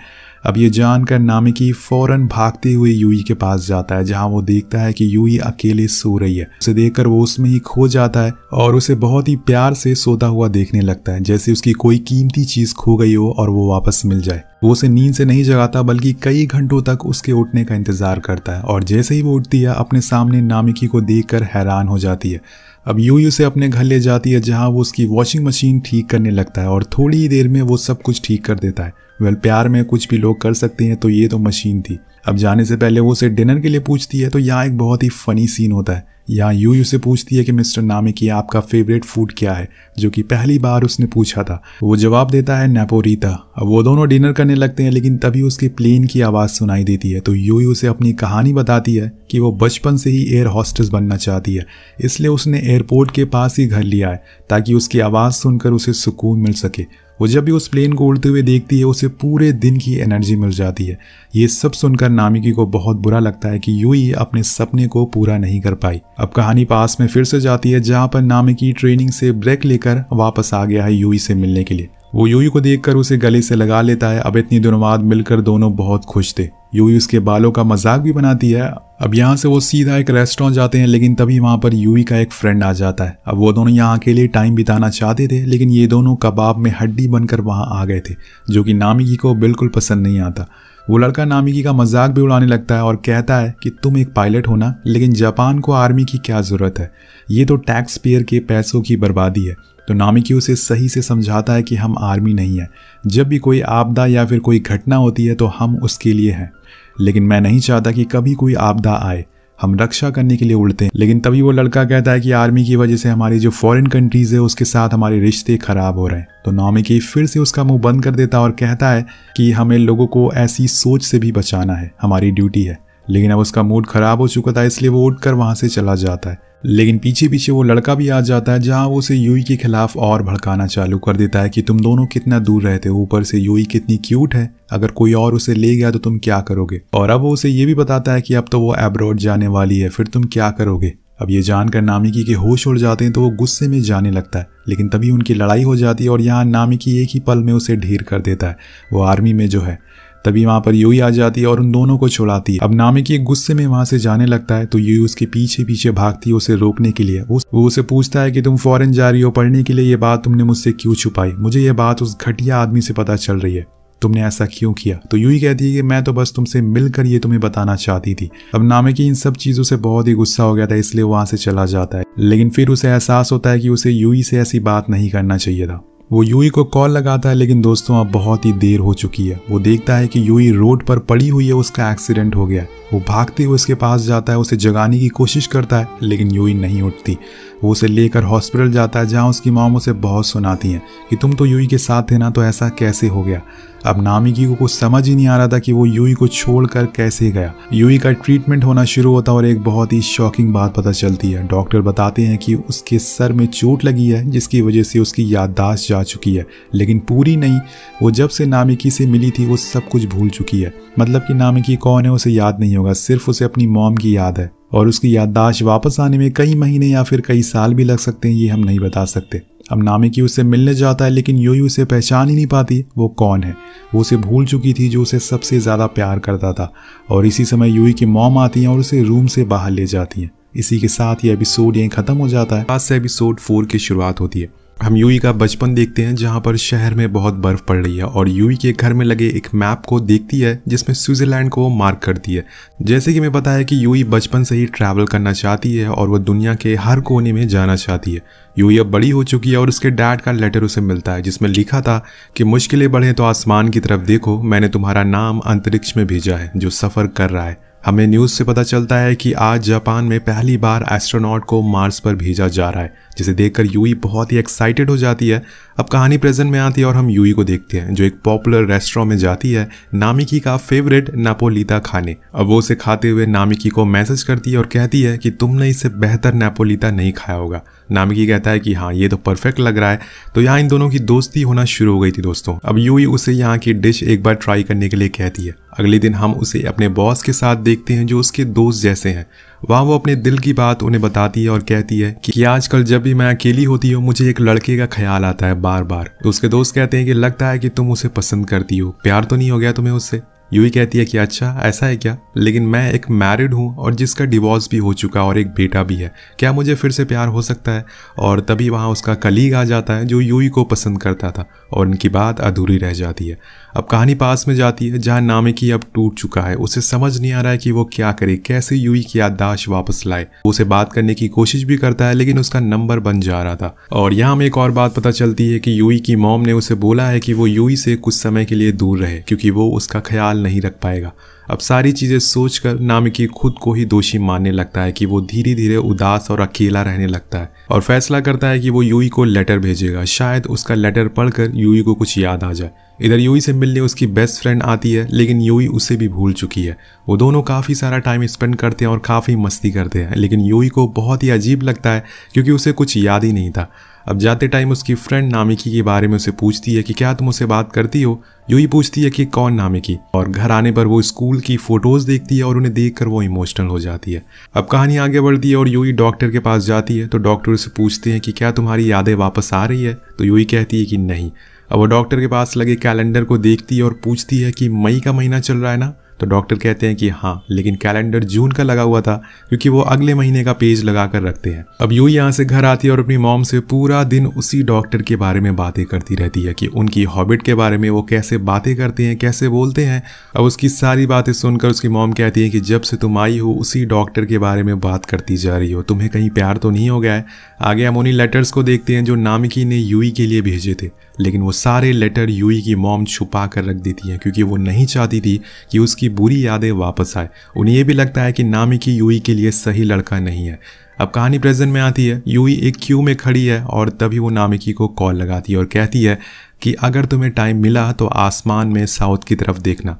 अब ये जानकर नामिकी फ़ौर भागते हुए यूई के पास जाता है जहाँ वो देखता है कि यूई अकेले सो रही है उसे देखकर वो उसमें ही खो जाता है और उसे बहुत ही प्यार से सोता हुआ देखने लगता है जैसे उसकी कोई कीमती चीज़ खो गई हो और वो वापस मिल जाए वो उसे नींद से नहीं जगाता बल्कि कई घंटों तक उसके उठने का इंतजार करता है और जैसे ही वो उठती है अपने सामने नामिकी को देख हैरान हो जाती है अब यू से अपने घर ले जाती है जहाँ वो उसकी वॉशिंग मशीन ठीक करने लगता है और थोड़ी ही देर में वो सब कुछ ठीक कर देता है वेल प्यार में कुछ भी लोग कर सकते हैं तो ये तो मशीन थी अब जाने से पहले वो उसे डिनर के लिए पूछती है तो यहाँ एक बहुत ही फनी सीन होता है यहाँ यू यू से पूछती है कि मिस्टर नामी की आपका फेवरेट फूड क्या है जो कि पहली बार उसने पूछा था वो जवाब देता है नेपोरीता अब वो दोनों डिनर करने लगते हैं लेकिन तभी उसकी प्लेन की आवाज़ सुनाई देती है तो यू यू से अपनी कहानी बताती है कि वो बचपन से ही एयर हॉस्टेस बनना चाहती है इसलिए उसने एयरपोर्ट के पास ही घर लिया है ताकि उसकी आवाज़ सुनकर उसे सुकून मिल सके वो जब भी उस प्लेन को उड़ते हुए देखती है उसे पूरे दिन की एनर्जी मिल जाती है ये सब सुनकर नामिकी को बहुत बुरा लगता है कि यूई अपने सपने को पूरा नहीं कर पाई अब कहानी पास में फिर से जाती है जहाँ पर नामिकी ट्रेनिंग से ब्रेक लेकर वापस आ गया है यूई से मिलने के लिए वो यूयू को देखकर उसे गले से लगा लेता है अब इतनी दिनों बाद मिलकर दोनों बहुत खुश थे यूयू उसके बालों का मजाक भी बनाती है अब यहाँ से वो सीधा एक रेस्टोरेंट जाते हैं लेकिन तभी वहाँ पर यूई का एक फ्रेंड आ जाता है अब वो दोनों यहाँ अकेले टाइम बिताना चाहते थे लेकिन ये दोनों कबाब में हड्डी बनकर वहाँ आ गए थे जो कि नामिकी को बिल्कुल पसंद नहीं आता वो लड़का नामिकी का मजाक भी उड़ाने लगता है और कहता है कि तुम एक पायलट होना लेकिन जापान को आर्मी की क्या ज़रूरत है ये तो टैक्स पेयर के पैसों की बर्बादी है तो नामिकी उसे सही से समझाता है कि हम आर्मी नहीं है जब भी कोई आपदा या फिर कोई घटना होती है तो हम उसके लिए हैं लेकिन मैं नहीं चाहता कि कभी कोई आपदा आए हम रक्षा करने के लिए उड़ते हैं लेकिन तभी वो लड़का कहता है कि आर्मी की वजह से हमारी जो फॉरेन कंट्रीज़ है उसके साथ हमारे रिश्ते ख़राब हो रहे हैं तो नॉमिकी फिर से उसका मुंह बंद कर देता और कहता है कि हमें लोगों को ऐसी सोच से भी बचाना है हमारी ड्यूटी है लेकिन अब उसका मूड ख़राब हो चुका था इसलिए वो उठ कर वहाँ से चला जाता है लेकिन पीछे पीछे वो लड़का भी आ जाता है जहाँ वो उसे यूई के खिलाफ और भड़काना चालू कर देता है कि तुम दोनों कितना दूर रहते हो ऊपर से यूई कितनी क्यूट है अगर कोई और उसे ले गया तो तुम क्या करोगे और अब वो उसे ये भी बताता है कि अब तो वो एब्रॉड जाने वाली है फिर तुम क्या करोगे अब ये जानकर नामिकी के होश उड़ जाते हैं तो वो गुस्से में जाने लगता है लेकिन तभी उनकी लड़ाई हो जाती है और यहाँ नामिकी एक ही पल में उसे ढेर कर देता है वो आर्मी में जो है तभी वहां पर यू आ जाती है और उन दोनों को छुड़ाती है अब नामिकी गुस्से में वहां से जाने लगता है तो यू उसके पीछे पीछे भागती है उसे रोकने के लिए वो उसे पूछता है कि तुम फॉरन जा रही हो पढ़ने के लिए ये बात तुमने मुझसे क्यों छुपाई मुझे ये बात उस घटिया आदमी से पता चल रही है तुमने ऐसा क्यों किया तो यू ही कहती है कि मैं तो बस तुमसे मिलकर ये तुम्हें बताना चाहती थी अब नामे की इन सब चीज़ों से बहुत ही गुस्सा हो गया था इसलिए वहां से चला जाता है लेकिन फिर उसे एहसास होता है कि उसे यूई से ऐसी बात नहीं करना चाहिए था वो यूई को कॉल लगाता है लेकिन दोस्तों अब बहुत ही देर हो चुकी है वो देखता है कि यूई रोड पर पड़ी हुई है उसका एक्सीडेंट हो गया वो भागते हुए उसके पास जाता है उसे जगाने की कोशिश करता है लेकिन यूई नहीं उठती वो उसे लेकर हॉस्पिटल जाता है जहाँ उसकी माम उसे बहुत सुनाती हैं कि तुम तो यूई के साथ थे ना तो ऐसा कैसे हो गया अब नामिकी को कुछ समझ ही नहीं आ रहा था कि वो यूई को छोड़कर कैसे गया यूई का ट्रीटमेंट होना शुरू होता और एक बहुत ही शॉकिंग बात पता चलती है डॉक्टर बताते हैं कि उसके सर में चोट लगी है जिसकी वजह से उसकी याददाश्त जा चुकी है लेकिन पूरी नहीं वो जब से नामिकी से मिली थी वो सब कुछ भूल चुकी है मतलब कि नामिकी कौन है उसे याद नहीं होगा सिर्फ उसे अपनी मॉम की याद है और उसकी याददाश्त वापस आने में कई महीने या फिर कई साल भी लग सकते हैं ये हम नहीं बता सकते अब नामी की उससे मिलने जाता है लेकिन योयू उसे पहचान ही नहीं पाती वो कौन है वो उसे भूल चुकी थी जो उसे सबसे ज़्यादा प्यार करता था और इसी समय यूई की मॉम आती हैं और उसे रूम से बाहर ले जाती हैं इसी के साथ ये एपिसोड यहीं ख़त्म हो जाता है आज से एपिसोड फोर की शुरुआत होती है हम यूई का बचपन देखते हैं जहाँ पर शहर में बहुत बर्फ पड़ रही है और यूई के घर में लगे एक मैप को देखती है जिसमें स्विट्जरलैंड को मार्क करती है जैसे कि मैं बताया कि यूई बचपन से ही ट्रैवल करना चाहती है और वह दुनिया के हर कोने में जाना चाहती है यूई अब बड़ी हो चुकी है और उसके डैड का लेटर उसे मिलता है जिसमें लिखा था कि मुश्किलें बढ़ें तो आसमान की तरफ देखो मैंने तुम्हारा नाम अंतरिक्ष में भेजा है जो सफ़र कर रहा है हमें न्यूज़ से पता चलता है कि आज जापान में पहली बार एस्ट्रोनॉट को मार्स पर भेजा जा रहा है जिसे देखकर यूई बहुत ही एक्साइटेड हो जाती है अब कहानी प्रेजेंट में आती है और हम यूई को देखते हैं जो एक पॉपुलर रेस्टोरेंट में जाती है नामिकी का फेवरेट नापोलीता खाने अब वो उसे खाते हुए नामिकी को मैसेज करती है और कहती है कि तुमने इससे बेहतर नापोलीता नहीं खाया होगा नामिकी कहता है कि हाँ ये तो परफेक्ट लग रहा है तो यहाँ इन दोनों की दोस्ती होना शुरू हो गई थी दोस्तों अब यूई उसे यहाँ की डिश एक बार ट्राई करने के लिए कहती है अगले दिन हम उसे अपने बॉस के साथ देखते हैं जो उसके दोस्त जैसे हैं वहाँ वो अपने दिल की बात उन्हें बताती है और कहती है कि आजकल जब भी मैं अकेली होती हूँ मुझे एक लड़के का ख्याल आता है बार बार तो उसके दोस्त कहते हैं कि लगता है कि तुम उसे पसंद करती हो प्यार तो नहीं हो गया तुम्हें उससे यूही कहती है कि अच्छा ऐसा है क्या लेकिन मैं एक मैरिड हूँ और जिसका डिवोर्स भी हो चुका और एक बेटा भी है क्या मुझे फिर से प्यार हो सकता है और तभी वहाँ उसका कलीग आ जाता है जो यूही को पसंद करता था और उनकी बात अधूरी रह जाती है अब कहानी पास में जाती है जहाँ नामिकी अब टूट चुका है उसे समझ नहीं आ रहा है कि वो क्या करे कैसे यूई की याददाश्त वापस लाए उसे बात करने की कोशिश भी करता है लेकिन उसका नंबर बन जा रहा था और यहाँ हमें एक और बात पता चलती है कि यूई की मॉम ने उसे बोला है कि वो यूई से कुछ समय के लिए दूर रहे क्योंकि वो उसका ख्याल नहीं रख पाएगा अब सारी चीज़ें सोचकर नामिकी खुद को ही दोषी मानने लगता है कि वो धीरे धीरे उदास और अकेला रहने लगता है और फैसला करता है कि वो यूई को लेटर भेजेगा शायद उसका लेटर पढ़कर यूई को कुछ याद आ जाए इधर यूई से मिलने उसकी बेस्ट फ्रेंड आती है लेकिन यूई उसे भी भूल चुकी है वो दोनों काफ़ी सारा टाइम स्पेंड करते हैं और काफ़ी मस्ती करते हैं लेकिन यूई को बहुत ही अजीब लगता है क्योंकि उसे कुछ याद ही नहीं था अब जाते टाइम उसकी फ्रेंड नामिकी के बारे में उसे पूछती है कि क्या तुम उसे बात करती हो यू ही पूछती है कि कौन नामिकी और घर आने पर वो स्कूल की फोटोज देखती है और उन्हें देख वो इमोशनल हो जाती है अब कहानी आगे बढ़ती है और यू डॉक्टर के पास जाती है तो डॉक्टर उसे पूछते हैं कि क्या तुम्हारी यादें वापस आ रही है तो यू कहती है कि नहीं अब वो डॉक्टर के पास लगे कैलेंडर को देखती है और पूछती है कि मई का महीना चल रहा है ना तो डॉक्टर कहते हैं कि हाँ लेकिन कैलेंडर जून का लगा हुआ था क्योंकि वो अगले महीने का पेज लगा कर रखते हैं अब यू यहाँ से घर आती है और अपनी मॉम से पूरा दिन उसी डॉक्टर के बारे में बातें करती रहती है कि उनकी हॉबिट के बारे में वो कैसे बातें करते हैं कैसे बोलते हैं अब उसकी सारी बातें सुनकर उसकी मॉम कहती है कि जब से तुम आई हो उसी डॉक्टर के बारे में बात करती जा रही हो तुम्हें कहीं प्यार तो नहीं हो गया है आगे हम उन्हीं लेटर्स को देखते हैं जो नामिकी ने यूई के लिए भेजे थे लेकिन वो सारे लेटर यूई की मॉम छुपा कर रख देती है क्योंकि वो नहीं चाहती थी कि उसकी बुरी यादें वापस आए उन्हें ये भी लगता है कि नामी की यूई के लिए सही लड़का नहीं है अब कहानी प्रेजेंट में आती है यूई एक क्यू में खड़ी है और तभी वो नामिकी को कॉल लगाती है और कहती है कि अगर तुम्हें टाइम मिला तो आसमान में साउथ की तरफ देखना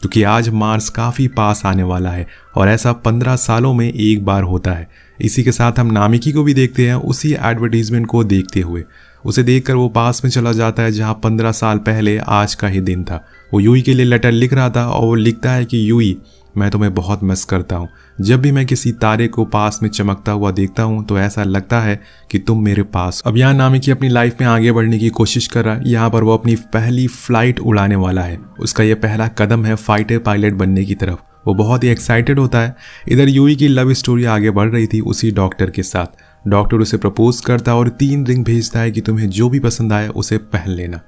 क्योंकि आज मार्स काफ़ी पास आने वाला है और ऐसा पंद्रह सालों में एक बार होता है इसी के साथ हम नामिकी को भी देखते हैं उसी एडवर्टीजमेंट को देखते हुए उसे देखकर वो पास में चला जाता है जहाँ पंद्रह साल पहले आज का ही दिन था वो यूई के लिए लेटर लिख रहा था और वो लिखता है कि यूई मैं तुम्हें बहुत मिस करता हूँ जब भी मैं किसी तारे को पास में चमकता हुआ देखता हूँ तो ऐसा लगता है कि तुम मेरे पास अब यहाँ नामी की अपनी लाइफ में आगे बढ़ने की कोशिश कर रहा है यहाँ पर वो अपनी पहली फ्लाइट उड़ाने वाला है उसका यह पहला कदम है फाइटर पायलट बनने की तरफ वो बहुत ही एक्साइटेड होता है इधर यूई की लव स्टोरी आगे बढ़ रही थी उसी डॉक्टर के साथ डॉक्टर उसे प्रपोज करता है और तीन रिंग भेजता है कि तुम्हें जो भी पसंद आए उसे पहन लेना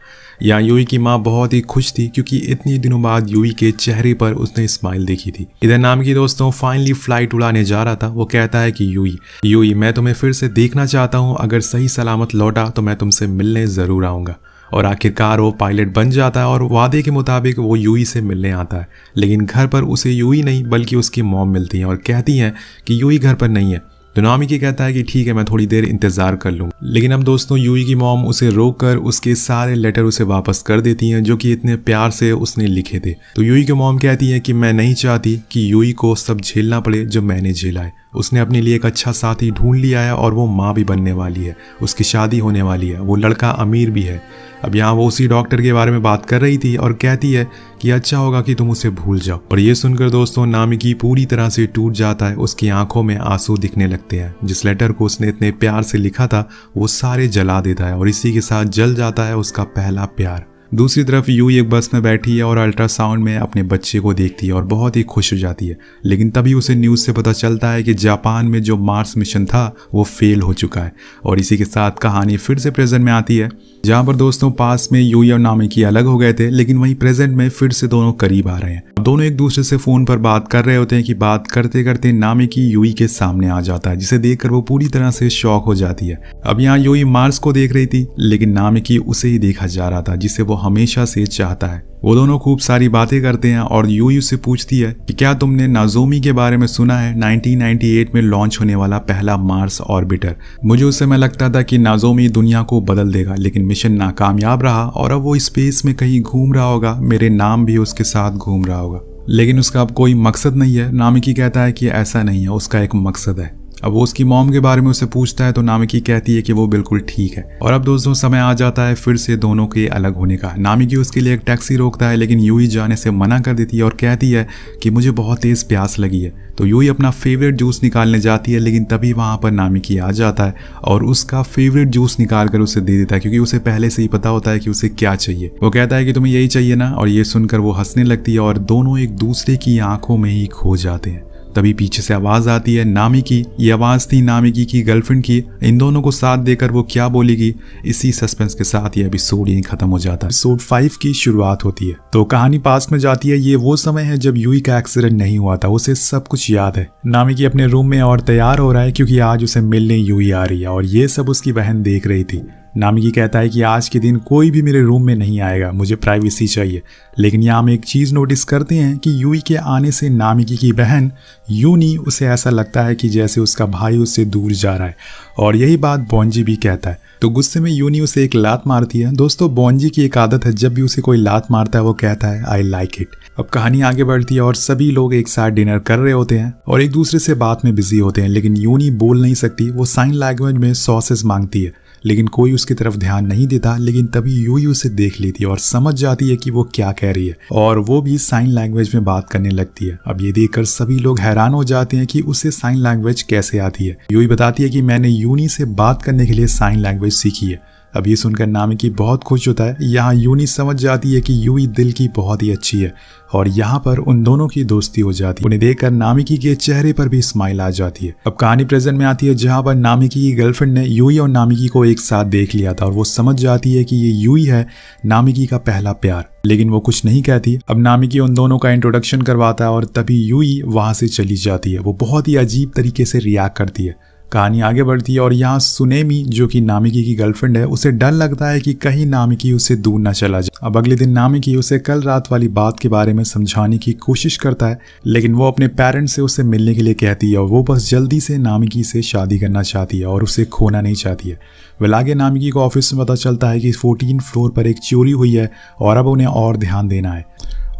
यहाँ यूई की माँ बहुत ही खुश थी क्योंकि इतने दिनों बाद यूई के चेहरे पर उसने स्माइल देखी थी इधर नाम की दोस्तों फाइनली फ्लाइट उड़ाने जा रहा था वो कहता है कि यूई यूई मैं तुम्हें फिर से देखना चाहता हूँ अगर सही सलामत लौटा तो मैं तुमसे मिलने ज़रूर आऊँगा और आखिरकार वो पायलट बन जाता है और वादे के मुताबिक वो यूई से मिलने आता है लेकिन घर पर उसे यूई नहीं बल्कि उसकी मॉम मिलती हैं और कहती हैं कि यूई घर पर नहीं है तो नामी के कहता है कि ठीक है मैं थोड़ी देर इंतजार कर लूँ लेकिन अब दोस्तों यूई की मॉम उसे रोक कर उसके सारे लेटर उसे वापस कर देती हैं जो कि इतने प्यार से उसने लिखे थे तो यूई की मॉम कहती है कि मैं नहीं चाहती कि यूई को सब झेलना पड़े जो मैंने झेला है उसने अपने लिए एक अच्छा साथी ढूंढ लिया है और वो माँ भी बनने वाली है उसकी शादी होने वाली है वो लड़का अमीर भी है अब यहाँ वो उसी डॉक्टर के बारे में बात कर रही थी और कहती है कि अच्छा होगा कि तुम उसे भूल जाओ पर यह सुनकर दोस्तों नामिकी पूरी तरह से टूट जाता है उसकी आंखों में आंसू दिखने लगते हैं जिस लेटर को उसने इतने प्यार से लिखा था वो सारे जला देता है और इसी के साथ जल जाता है उसका पहला प्यार दूसरी तरफ यू एक बस में बैठी है और अल्ट्रासाउंड में अपने बच्चे को देखती है और बहुत ही खुश हो जाती है लेकिन तभी उसे न्यूज़ से पता चलता है कि जापान में जो मार्स मिशन था वो फेल हो चुका है और इसी के साथ कहानी फिर से प्रेजेंट में आती है जहाँ पर दोस्तों पास में यू और नामिकी अलग हो गए थे लेकिन वहीं प्रेजेंट में फिर से दोनों करीब आ रहे हैं अब दोनों एक दूसरे से फोन पर बात कर रहे होते हैं कि बात करते करते नामिकी यूई के सामने आ जाता है जिसे देखकर वो पूरी तरह से शौक हो जाती है अब यहाँ यूई मार्स को देख रही थी लेकिन नामिकी उसे ही देखा जा रहा था जिसे वो हमेशा से चाहता है वो दोनों खूब सारी बातें करते हैं और यू से पूछती है कि क्या तुमने नाजोमी के बारे में सुना है 1998 में लॉन्च होने वाला पहला मार्स ऑर्बिटर मुझे उस समय लगता था कि नाजोमी दुनिया को बदल देगा लेकिन मिशन नाकामयाब रहा और अब वो स्पेस में कहीं घूम रहा होगा मेरे नाम भी उसके साथ घूम रहा होगा लेकिन उसका अब कोई मकसद नहीं है नामिकी कहता है कि ऐसा नहीं है उसका एक मकसद है अब वो उसकी मॉम के बारे में उसे पूछता है तो नामिकी कहती है कि वो बिल्कुल ठीक है और अब दोस्तों समय आ जाता है फिर से दोनों के अलग होने का नामिकी उसके लिए एक टैक्सी रोकता है लेकिन यू जाने से मना कर देती है और कहती है कि मुझे बहुत तेज़ प्यास लगी है तो यू अपना फेवरेट जूस निकालने जाती है लेकिन तभी वहाँ पर नामिकी आ जाता है और उसका फेवरेट जूस निकाल कर उसे दे देता है क्योंकि उसे पहले से ही पता होता है कि उसे क्या चाहिए वो कहता है कि तुम्हें यही चाहिए ना और ये सुनकर वो हंसने लगती है और दोनों एक दूसरे की आंखों में ही खो जाते हैं तभी पीछे से आवाज आती है नामी की ये आवाज थी नामिकी की गर्लफ्रेंड की इन दोनों को साथ देकर वो क्या बोलेगी इसी सस्पेंस के साथ ये एपिसोड यही खत्म हो जाता है एपिसोड फाइव की शुरुआत होती है तो कहानी पास में जाती है ये वो समय है जब यूई का एक्सीडेंट नहीं हुआ था उसे सब कुछ याद है नामिकी अपने रूम में और तैयार हो रहा है क्योंकि आज उसे मिलने यूई आ रही है और ये सब उसकी बहन देख रही थी नामिकी कहता है कि आज के दिन कोई भी मेरे रूम में नहीं आएगा मुझे प्राइवेसी चाहिए लेकिन यहाँ हम एक चीज़ नोटिस करते हैं कि यूई के आने से नामिकी की बहन यूनी उसे ऐसा लगता है कि जैसे उसका भाई उससे दूर जा रहा है और यही बात बॉन्जी भी कहता है तो गुस्से में यूनी उसे एक लात मारती है दोस्तों बॉन्जी की एक आदत है जब भी उसे कोई लात मारता है वो कहता है आई लाइक इट अब कहानी आगे बढ़ती है और सभी लोग एक साथ डिनर कर रहे होते हैं और एक दूसरे से बात में बिजी होते हैं लेकिन यूनी बोल नहीं सकती वो साइन लैंग्वेज में सॉसेस मांगती है लेकिन कोई उसकी तरफ ध्यान नहीं देता लेकिन तभी यू यू उसे देख लेती है और समझ जाती है कि वो क्या कह रही है और वो भी साइन लैंग्वेज में बात करने लगती है अब ये देखकर सभी लोग हैरान हो जाते हैं कि उसे साइन लैंग्वेज कैसे आती है यू बताती है कि मैंने यूनी से बात करने के लिए साइन लैंग्वेज सीखी है अब ये सुनकर नामिकी बहुत खुश होता है यहाँ यूनी समझ जाती है कि यूई दिल की बहुत ही अच्छी है और यहाँ पर उन दोनों की दोस्ती हो जाती है उन्हें देखकर नामिकी के चेहरे पर भी स्माइल आ जाती है अब कहानी प्रेजेंट में आती है जहाँ पर नामिकी की गर्लफ्रेंड ने यूई और नामिकी को एक साथ देख लिया था और वो समझ जाती है कि ये यूई है नामिकी का पहला प्यार लेकिन वो कुछ नहीं कहती अब नामिकी उन दोनों का इंट्रोडक्शन करवाता है और तभी यूई वहाँ से चली जाती है वो बहुत ही अजीब तरीके से रिएक्ट करती है कहानी आगे बढ़ती है और यहाँ सुनेमी जो कि नामिकी की गर्लफ्रेंड है उसे डर लगता है कि कहीं नामिकी उसे दूर ना चला जाए अब अगले दिन नामिकी उसे कल रात वाली बात के बारे में समझाने की कोशिश करता है लेकिन वो अपने पेरेंट्स से उसे मिलने के लिए कहती है और वो बस जल्दी से नामिकी से शादी करना चाहती है और उसे खोना नहीं चाहती है वह लागे नामिकी को ऑफिस में पता चलता है कि फोर्टीन फ्लोर पर एक चोरी हुई है और अब उन्हें और ध्यान देना है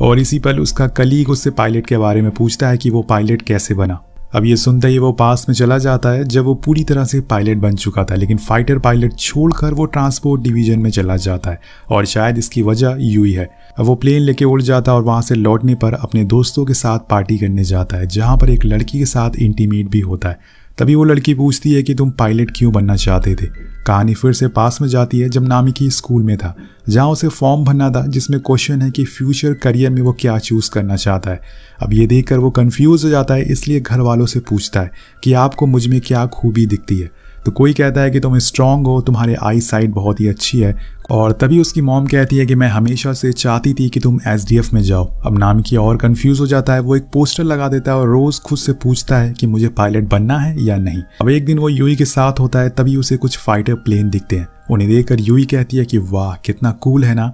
और इसी पल उसका कलीग उससे पायलट के बारे में पूछता है कि वो पायलट कैसे बना अब ये सुनते ही वो पास में चला जाता है जब वो पूरी तरह से पायलट बन चुका था लेकिन फाइटर पायलट छोड़कर वो ट्रांसपोर्ट डिवीजन में चला जाता है और शायद इसकी वजह यू ही है अब वो प्लेन लेके उड़ जाता है और वहाँ से लौटने पर अपने दोस्तों के साथ पार्टी करने जाता है जहाँ पर एक लड़की के साथ इंटीमेट भी होता है तभी वो लड़की पूछती है कि तुम पायलट क्यों बनना चाहते थे कहानी फिर से पास में जाती है जब नामी की स्कूल में था जहाँ उसे फॉर्म भरना था जिसमें क्वेश्चन है कि फ्यूचर करियर में वो क्या चूज़ करना चाहता है अब ये देखकर वो कंफ्यूज हो जाता है इसलिए घर वालों से पूछता है कि आपको मुझ में क्या खूबी दिखती है तो कोई कहता है कि तुम स्ट्रांग हो तुम्हारे आई साइट बहुत ही अच्छी है और तभी उसकी मॉम कहती है कि मैं हमेशा से चाहती थी कि तुम एस में जाओ अब नाम की और कंफ्यूज हो जाता है वो एक पोस्टर लगा देता है और रोज़ खुद से पूछता है कि मुझे पायलट बनना है या नहीं अब एक दिन वो यूई के साथ होता है तभी उसे कुछ फाइटर प्लेन दिखते हैं उन्हें देखकर यूई कहती है कि वाह कितना कूल है ना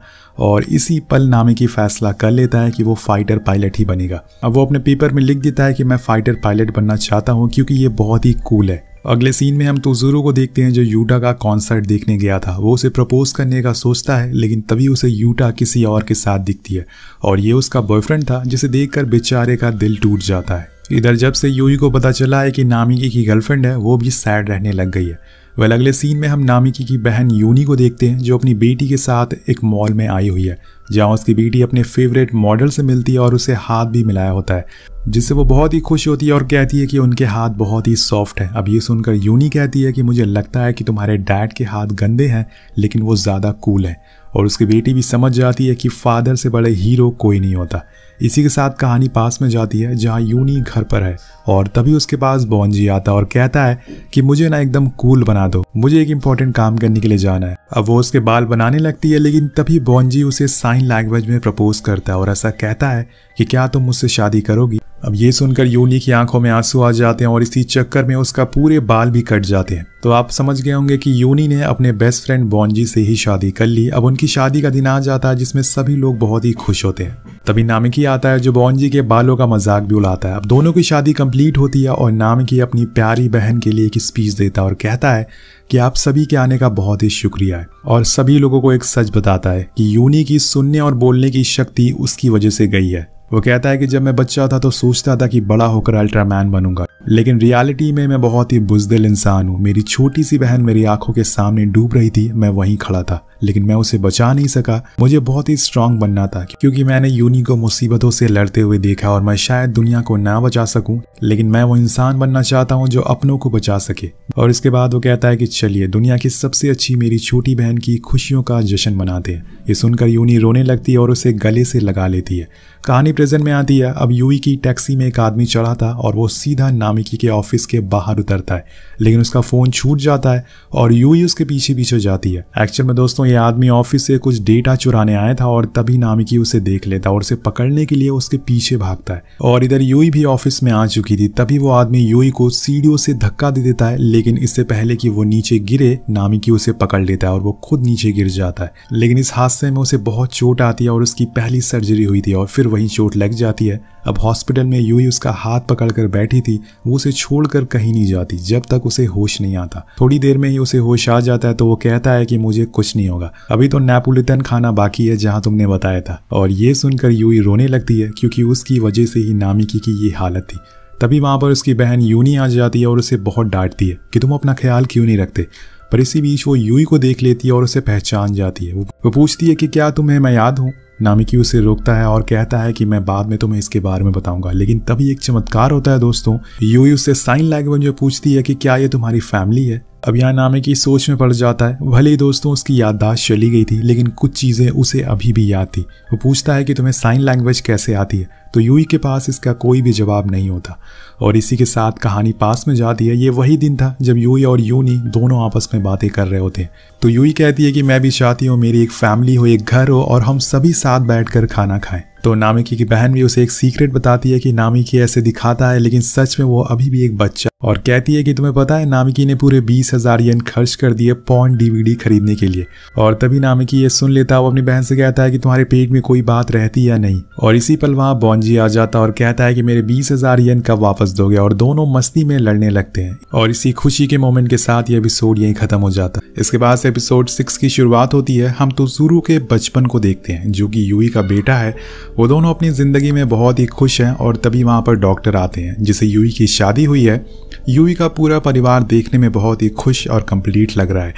और इसी पल नामी की फैसला कर लेता है कि वो फाइटर पायलट ही बनेगा अब वो अपने पेपर में लिख देता है कि मैं फाइटर पायलट बनना चाहता हूँ क्योंकि ये बहुत ही कूल है अगले सीन में हम तोजूरो को देखते हैं जो यूटा का कॉन्सर्ट देखने गया था वो उसे प्रपोज करने का सोचता है लेकिन तभी उसे यूटा किसी और के साथ दिखती है और ये उसका बॉयफ्रेंड था जिसे देखकर बेचारे का दिल टूट जाता है इधर जब से यूई को पता चला है कि नामिकी की गर्लफ्रेंड है वो भी सैड रहने लग गई है वह अगले सीन में हम नामिकी की बहन यूनी को देखते हैं जो अपनी बेटी के साथ एक मॉल में आई हुई है जहाँ उसकी बेटी अपने फेवरेट मॉडल से मिलती है और उसे हाथ भी मिलाया होता है जिससे वो बहुत ही खुश होती है और कहती है कि उनके हाथ बहुत ही सॉफ्ट है अब ये सुनकर यूनी कहती है कि मुझे लगता है कि तुम्हारे डैड के हाथ गंदे हैं लेकिन वो ज़्यादा कूल हैं और उसकी बेटी भी समझ जाती है कि फादर से बड़े हीरो कोई नहीं होता इसी के साथ कहानी पास में जाती है जहाँ यूनी घर पर है और तभी उसके पास बॉन्जी आता और कहता है कि मुझे ना एकदम कूल बना दो मुझे एक इम्पोर्टेंट काम करने के लिए जाना है अब वो उसके बाल बनाने लगती है लेकिन तभी बॉन्जी उसे साइन लैंग्वेज में प्रपोज करता है और ऐसा कहता है कि क्या तुम मुझसे शादी करोगी अब ये सुनकर यूनी की आंखों में आंसू आ जाते हैं और इसी चक्कर में उसका पूरे बाल भी कट जाते हैं तो आप समझ गए होंगे कि यूनी ने अपने बेस्ट फ्रेंड बॉन्जी से ही शादी कर ली अब उनकी शादी का दिन आ जाता है जिसमें सभी लोग बहुत ही खुश होते हैं तभी नामिकी आता है जो बॉन्जी के बालों का मजाक भी उड़ाता है अब दोनों की शादी कंप्लीट होती है और नामिकी अपनी प्यारी बहन के लिए एक स्पीच देता है और कहता है कि आप सभी के आने का बहुत ही शुक्रिया है और सभी लोगों को एक सच बताता है कि यूनी की सुनने और बोलने की शक्ति उसकी वजह से गई है वो कहता है कि जब मैं बच्चा था तो सोचता था कि बड़ा होकर अल्ट्रामैन बनूंगा लेकिन रियलिटी में मैं बहुत ही बुजदिल इंसान हूँ मेरी छोटी सी बहन मेरी आंखों के सामने डूब रही थी मैं वहीं खड़ा था लेकिन मैं उसे बचा नहीं सका मुझे बहुत ही स्ट्रांग बनना था क्योंकि मैंने यूनी को मुसीबतों से लड़ते हुए देखा और मैं शायद दुनिया को ना बचा सकूं लेकिन मैं वो इंसान बनना चाहता हूँ जो अपनों को बचा सके और इसके बाद वो कहता है कि चलिए दुनिया की सबसे अच्छी मेरी छोटी बहन की खुशियों का जश्न मनाते हैं ये सुनकर यूनी रोने लगती है और उसे गले से लगा लेती है कहानी प्रेजेंट में आती है अब यूई की टैक्सी में एक आदमी चढ़ा था और वो सीधा नाम नामिकी के ऑफिस के बाहर उतरता है लेकिन उसका फ़ोन छूट जाता है और यू ही उसके पीछे पीछे जाती है एक्चुअल में दोस्तों ये आदमी ऑफिस से कुछ डेटा चुराने आया था और तभी नामिकी उसे देख लेता है और उसे पकड़ने के लिए उसके पीछे भागता है और इधर यू भी ऑफिस में आ चुकी थी तभी वो आदमी यू को सीढ़ियों से धक्का दे देता है लेकिन इससे पहले कि वो नीचे गिरे नामिकी उसे पकड़ लेता है और वो खुद नीचे गिर जाता है लेकिन इस हादसे में उसे बहुत चोट आती है और उसकी पहली सर्जरी हुई थी और फिर वही चोट लग जाती है अब हॉस्पिटल में ही उसका हाथ पकड़कर बैठी थी वो उसे छोड़कर कहीं नहीं जाती जब तक उसे होश नहीं आता थोड़ी देर में ही उसे होश आ जाता है तो वो कहता है कि मुझे कुछ नहीं होगा अभी तो नेपोलिटन खाना बाकी है जहाँ तुमने बताया था और ये सुनकर ही रोने लगती है क्योंकि उसकी वजह से ही नामिकी की ये हालत थी तभी वहाँ पर उसकी बहन यूनी आ जाती है और उसे बहुत डांटती है कि तुम अपना ख्याल क्यों नहीं रखते पर इसी बीच वो यूई को देख लेती है और उसे पहचान जाती है वो पूछती है कि क्या तुम्हें मैं याद हूँ नामिकी उसे रोकता है और कहता है कि मैं बाद में तुम्हें इसके बारे में बताऊंगा लेकिन तभी एक चमत्कार होता है दोस्तों यूई उससे साइन लैंग्वेज में पूछती है कि क्या ये तुम्हारी फैमिली है अब यहाँ नामे की सोच में पड़ जाता है भले ही दोस्तों उसकी याददाश्त चली गई थी लेकिन कुछ चीज़ें उसे अभी भी याद थी वो पूछता है कि तुम्हें साइन लैंग्वेज कैसे आती है तो यूई के पास इसका कोई भी जवाब नहीं होता और इसी के साथ कहानी पास में जाती है ये वही दिन था जब यूई और यूनी दोनों आपस में बातें कर रहे होते हैं तो यूई कहती है कि मैं भी चाहती हूँ मेरी एक फैमिली हो एक घर हो और हम सभी साथ बैठ खाना खाएँ तो नामिकी की बहन भी उसे एक सीक्रेट बताती है कि नामिकी ऐसे दिखाता है लेकिन सच में वो अभी भी एक बच्चा और कहती है कि तुम्हें पता है नामिकी ने पूरे बीस हजार येन खर्च कर दिए पॉन डीवीडी खरीदने के लिए और तभी नामिकी ये सुन लेता है वो अपनी बहन से कहता है कि तुम्हारे पेट में कोई बात रहती या नहीं और इसी पल वहाँ बॉन्जी आ जाता और कहता है कि मेरे बीस हजार येन कब वापस दोगे और दोनों मस्ती में लड़ने लगते हैं और इसी खुशी के मोमेंट के साथ ये एपिसोड यही खत्म हो जाता है इसके बाद से एपिसोड सिक्स की शुरुआत होती है हम तो के बचपन को देखते हैं जो की यूई का बेटा है वो दोनों अपनी ज़िंदगी में बहुत ही खुश हैं और तभी वहाँ पर डॉक्टर आते हैं जिसे यूई की शादी हुई है यूई का पूरा परिवार देखने में बहुत ही खुश और कंप्लीट लग रहा है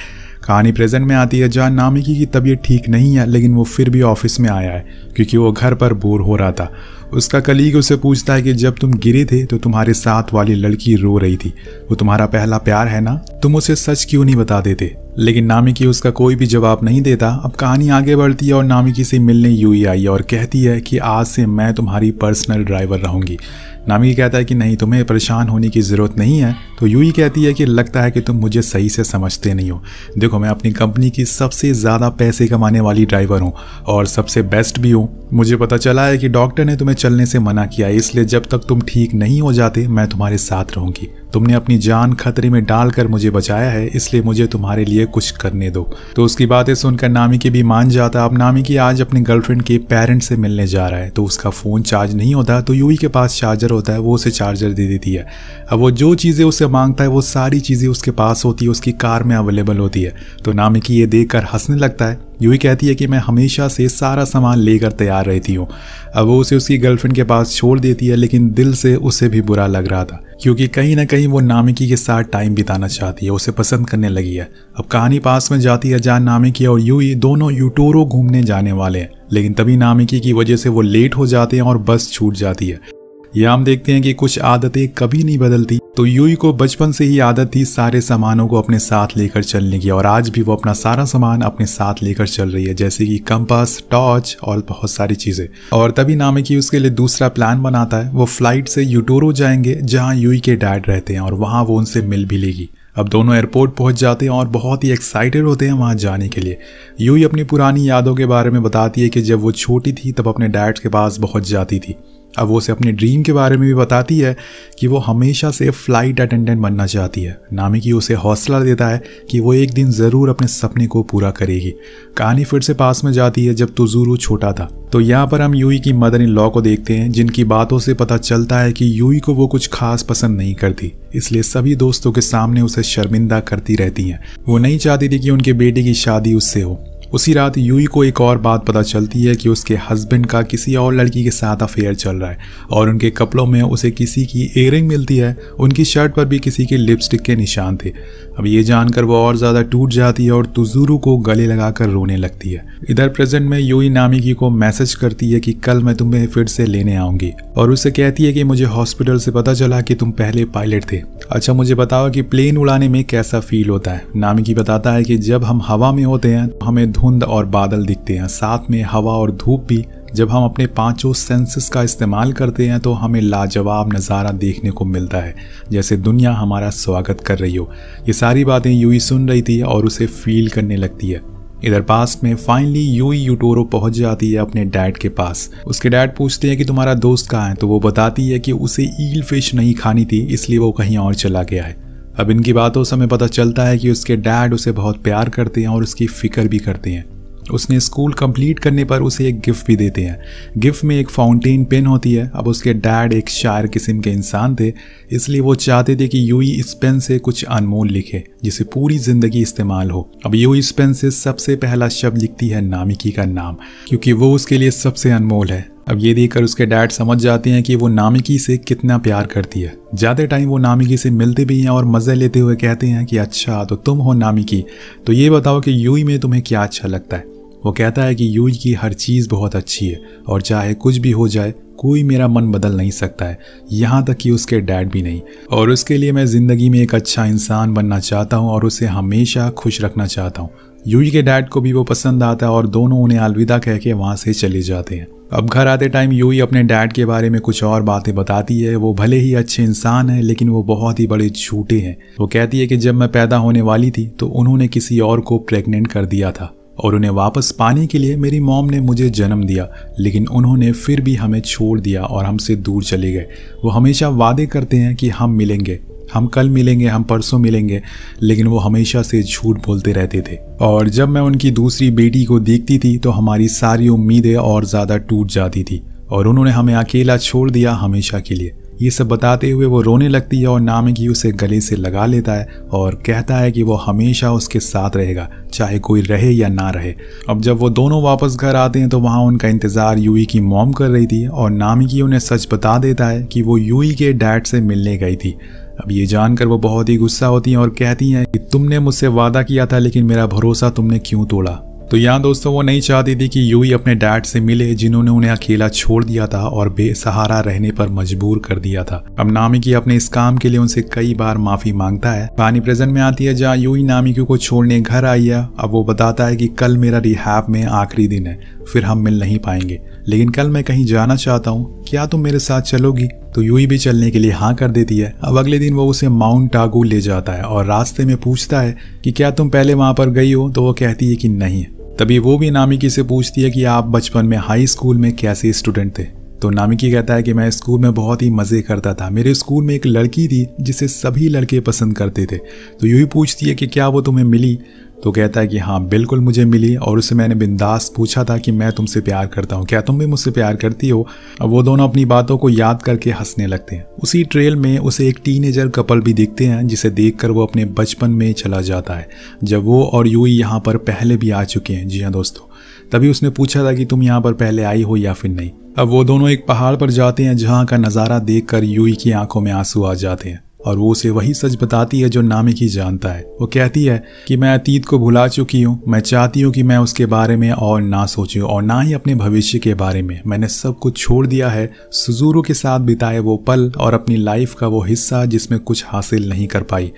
कहानी प्रेजेंट में आती है जहाँ नामिकी की तबीयत ठीक नहीं है लेकिन वो फिर भी ऑफिस में आया है क्योंकि वो घर पर बोर हो रहा था उसका कलीग उसे पूछता है कि जब तुम गिरे थे तो तुम्हारे साथ वाली लड़की रो रही थी वो तुम्हारा पहला प्यार है ना तुम उसे सच क्यों नहीं बता देते लेकिन नामिकी उसका कोई भी जवाब नहीं देता अब कहानी आगे बढ़ती है और नामिकी से मिलने ही आई और कहती है कि आज से मैं तुम्हारी पर्सनल ड्राइवर रहूंगी नामी कहता है कि नहीं तुम्हें परेशान होने की ज़रूरत नहीं है तो यूई कहती है कि लगता है कि तुम मुझे सही से समझते नहीं हो देखो मैं अपनी कंपनी की सबसे ज़्यादा पैसे कमाने वाली ड्राइवर हूँ और सबसे बेस्ट भी हूँ मुझे पता चला है कि डॉक्टर ने तुम्हें चलने से मना किया इसलिए जब तक तुम ठीक नहीं हो जाते मैं तुम्हारे साथ रहूँगी तुमने अपनी जान खतरे में डालकर मुझे बचाया है इसलिए मुझे तुम्हारे लिए कुछ करने दो तो उसकी बातें सुनकर नामिकी भी मान जाता अब नामिकी आज अपनी गर्लफ्रेंड के पेरेंट्स से मिलने जा रहा है तो उसका फ़ोन चार्ज नहीं होता तो यूई के पास चार्जर होता है वो उसे चार्जर दे देती है अब वो जो चीज़ें उसे मांगता है वो सारी चीज़ें उसके पास होती है उसकी कार में अवेलेबल होती है तो नामिकी ये देख हंसने लगता है यूही कहती है कि मैं हमेशा से सारा सामान लेकर तैयार रहती हूँ अब वो उसे उसकी गर्लफ्रेंड के पास छोड़ देती है लेकिन दिल से उसे भी बुरा लग रहा था क्योंकि कहीं ना कहीं वो नामिकी के साथ टाइम बिताना चाहती है उसे पसंद करने लगी है अब कहानी पास में जाती है जहाँ नामिकी और यूही दोनों यूटोरो घूमने जाने वाले हैं लेकिन तभी नामिकी की वजह से वो लेट हो जाते हैं और बस छूट जाती है यह हम देखते हैं कि कुछ आदतें कभी नहीं बदलती तो यूई को बचपन से ही आदत थी सारे सामानों को अपने साथ लेकर चलने की और आज भी वो अपना सारा सामान अपने साथ लेकर चल रही है जैसे कि कंपास टॉर्च और बहुत सारी चीज़ें और तभी नामे की उसके लिए दूसरा प्लान बनाता है वो फ्लाइट से यूटोरो जाएंगे जहाँ यूई के डैड रहते हैं और वहाँ वो उनसे मिल भी लेगी अब दोनों एयरपोर्ट पहुंच जाते हैं और बहुत ही एक्साइटेड होते हैं वहां जाने के लिए यूई अपनी पुरानी यादों के बारे में बताती है कि जब वो छोटी थी तब अपने डैड के पास बहुत जाती थी अब वो उसे अपने ड्रीम के बारे में भी बताती है कि वो हमेशा से फ़्लाइट अटेंडेंट बनना चाहती है नामी की उसे हौसला देता है कि वो एक दिन ज़रूर अपने सपने को पूरा करेगी कहानी फिर से पास में जाती है जब तुजूरू छोटा था तो यहाँ पर हम यूई की मदर इन लॉ को देखते हैं जिनकी बातों से पता चलता है कि यूई को वो कुछ खास पसंद नहीं करती इसलिए सभी दोस्तों के सामने उसे शर्मिंदा करती रहती हैं वो नहीं चाहती थी कि उनके बेटे की शादी उससे हो उसी रात यूई को एक और बात पता चलती है कि उसके हस्बैंड का किसी और लड़की के साथ अफेयर चल रहा है और उनके कपड़ों में उसे किसी की एयरिंग मिलती है उनकी शर्ट पर भी किसी के लिपस्टिक के निशान थे अब ये जानकर वो और ज़्यादा टूट जाती है और तुजुरु को गले लगाकर रोने लगती है इधर प्रेजेंट में यूई नामिकी को मैसेज करती है कि कल मैं तुम्हें फिर से लेने आऊंगी और उसे कहती है कि मुझे हॉस्पिटल से पता चला कि तुम पहले पायलट थे अच्छा मुझे बताओ कि प्लेन उड़ाने में कैसा फील होता है नामिकी बताता है कि जब हम हवा में होते हैं तो हमें धुंध और बादल दिखते हैं साथ में हवा और धूप भी जब हम अपने पांचों सेंसेस का इस्तेमाल करते हैं तो हमें लाजवाब नज़ारा देखने को मिलता है जैसे दुनिया हमारा स्वागत कर रही हो ये सारी बातें यूई सुन रही थी और उसे फील करने लगती है इधर पास में फाइनली यूई यूटोरो पहुंच जाती है अपने डैड के पास उसके डैड पूछते हैं कि तुम्हारा दोस्त कहाँ है तो वो बताती है कि उसे ईल फिश नहीं खानी थी इसलिए वो कहीं और चला गया है अब इनकी बातों से हमें पता चलता है कि उसके डैड उसे बहुत प्यार करते हैं और उसकी फ़िक्र भी करते हैं उसने स्कूल कंप्लीट करने पर उसे एक गिफ्ट भी देते हैं गिफ्ट में एक फाउंटेन पेन होती है अब उसके डैड एक शायर किस्म के इंसान थे इसलिए वो चाहते थे कि यूई इस पेन से कुछ अनमोल लिखे जिसे पूरी ज़िंदगी इस्तेमाल हो अब यू इस पेन से सबसे पहला शब्द लिखती है नामिकी का नाम क्योंकि वो उसके लिए सबसे अनमोल है अब ये देखकर उसके डैड समझ जाते हैं कि वो नामिकी से कितना प्यार करती है ज़्यादा टाइम वो नामिकी से मिलते भी हैं और मज़े लेते हुए कहते हैं कि अच्छा तो तुम हो नामिकी तो ये बताओ कि यूई में तुम्हें क्या अच्छा लगता है वो कहता है कि यूज की हर चीज़ बहुत अच्छी है और चाहे कुछ भी हो जाए कोई मेरा मन बदल नहीं सकता है यहाँ तक कि उसके डैड भी नहीं और उसके लिए मैं ज़िंदगी में एक अच्छा इंसान बनना चाहता हूँ और उसे हमेशा खुश रखना चाहता हूँ यूज के डैड को भी वो पसंद आता है और दोनों उन्हें अलविदा कह के वहाँ से चले जाते हैं अब घर आते टाइम यूई अपने डैड के बारे में कुछ और बातें बताती है वो भले ही अच्छे इंसान हैं लेकिन वो बहुत ही बड़े झूठे हैं वो कहती है कि जब मैं पैदा होने वाली थी तो उन्होंने किसी और को प्रेग्नेंट कर दिया था और उन्हें वापस पाने के लिए मेरी मॉम ने मुझे जन्म दिया लेकिन उन्होंने फिर भी हमें छोड़ दिया और हमसे दूर चले गए वो हमेशा वादे करते हैं कि हम मिलेंगे हम कल मिलेंगे हम परसों मिलेंगे लेकिन वो हमेशा से झूठ बोलते रहते थे और जब मैं उनकी दूसरी बेटी को देखती थी तो हमारी सारी उम्मीदें और ज़्यादा टूट जाती थी और उन्होंने हमें अकेला छोड़ दिया हमेशा के लिए ये सब बताते हुए वो रोने लगती है और नामिकी उसे गले से लगा लेता है और कहता है कि वो हमेशा उसके साथ रहेगा चाहे कोई रहे या ना रहे अब जब वो दोनों वापस घर आते हैं तो वहाँ उनका इंतज़ार यूई की मॉम कर रही थी और नामिकी उन्हें सच बता देता है कि वो यूई के डैड से मिलने गई थी अब ये जानकर वो बहुत ही गुस्सा होती हैं और कहती हैं कि तुमने मुझसे वादा किया था लेकिन मेरा भरोसा तुमने क्यों तोड़ा तो यहाँ दोस्तों वो नहीं चाहती थी कि यूई अपने डैड से मिले जिन्होंने उन्हें अकेला छोड़ दिया था और बेसहारा रहने पर मजबूर कर दिया था अब नामी की अपने इस काम के लिए उनसे कई बार माफी मांगता है पानी प्रेजेंट में आती है जहाँ यूई नामी को छोड़ने घर आई है अब वो बताता है कि कल मेरा रिहाब में आखिरी दिन है फिर हम मिल नहीं पाएंगे लेकिन कल मैं कहीं जाना चाहता हूँ क्या तुम मेरे साथ चलोगी तो यूई भी चलने के लिए हाँ कर देती है अब अगले दिन वो उसे माउंट आगू ले जाता है और रास्ते में पूछता है कि क्या तुम पहले वहां पर गई हो तो वो कहती है कि नहीं तभी वो भी नामिकी से पूछती है कि आप बचपन में हाई स्कूल में कैसे स्टूडेंट थे तो नामिकी कहता है कि मैं स्कूल में बहुत ही मज़े करता था मेरे स्कूल में एक लड़की थी जिसे सभी लड़के पसंद करते थे तो यूँ ही पूछती है कि क्या वो तुम्हें मिली तो कहता है कि हाँ बिल्कुल मुझे मिली और उससे मैंने बिंदास पूछा था कि मैं तुमसे प्यार करता हूँ क्या तुम भी मुझसे प्यार करती हो अब वो दोनों अपनी बातों को याद करके हंसने लगते हैं उसी ट्रेल में उसे एक टीनेजर कपल भी दिखते हैं जिसे देख वो अपने बचपन में चला जाता है जब वो और यूई यहाँ पर पहले भी आ चुके हैं जी हाँ दोस्तों तभी उसने पूछा था कि तुम यहाँ पर पहले आई हो या फिर नहीं अब वो दोनों एक पहाड़ पर जाते हैं जहाँ का नज़ारा देखकर यूई की आंखों में आंसू आ जाते हैं और वो उसे वही सच बताती है जो नामी की जानता है वो कहती है कि मैं अतीत को भुला चुकी हूँ मैं चाहती हूँ कि मैं उसके बारे में और ना सोचूं और ना ही अपने भविष्य के बारे में मैंने सब कुछ छोड़ दिया है सुजूरो के साथ बिताए वो पल और अपनी लाइफ का वो हिस्सा जिसमें कुछ हासिल नहीं कर पाई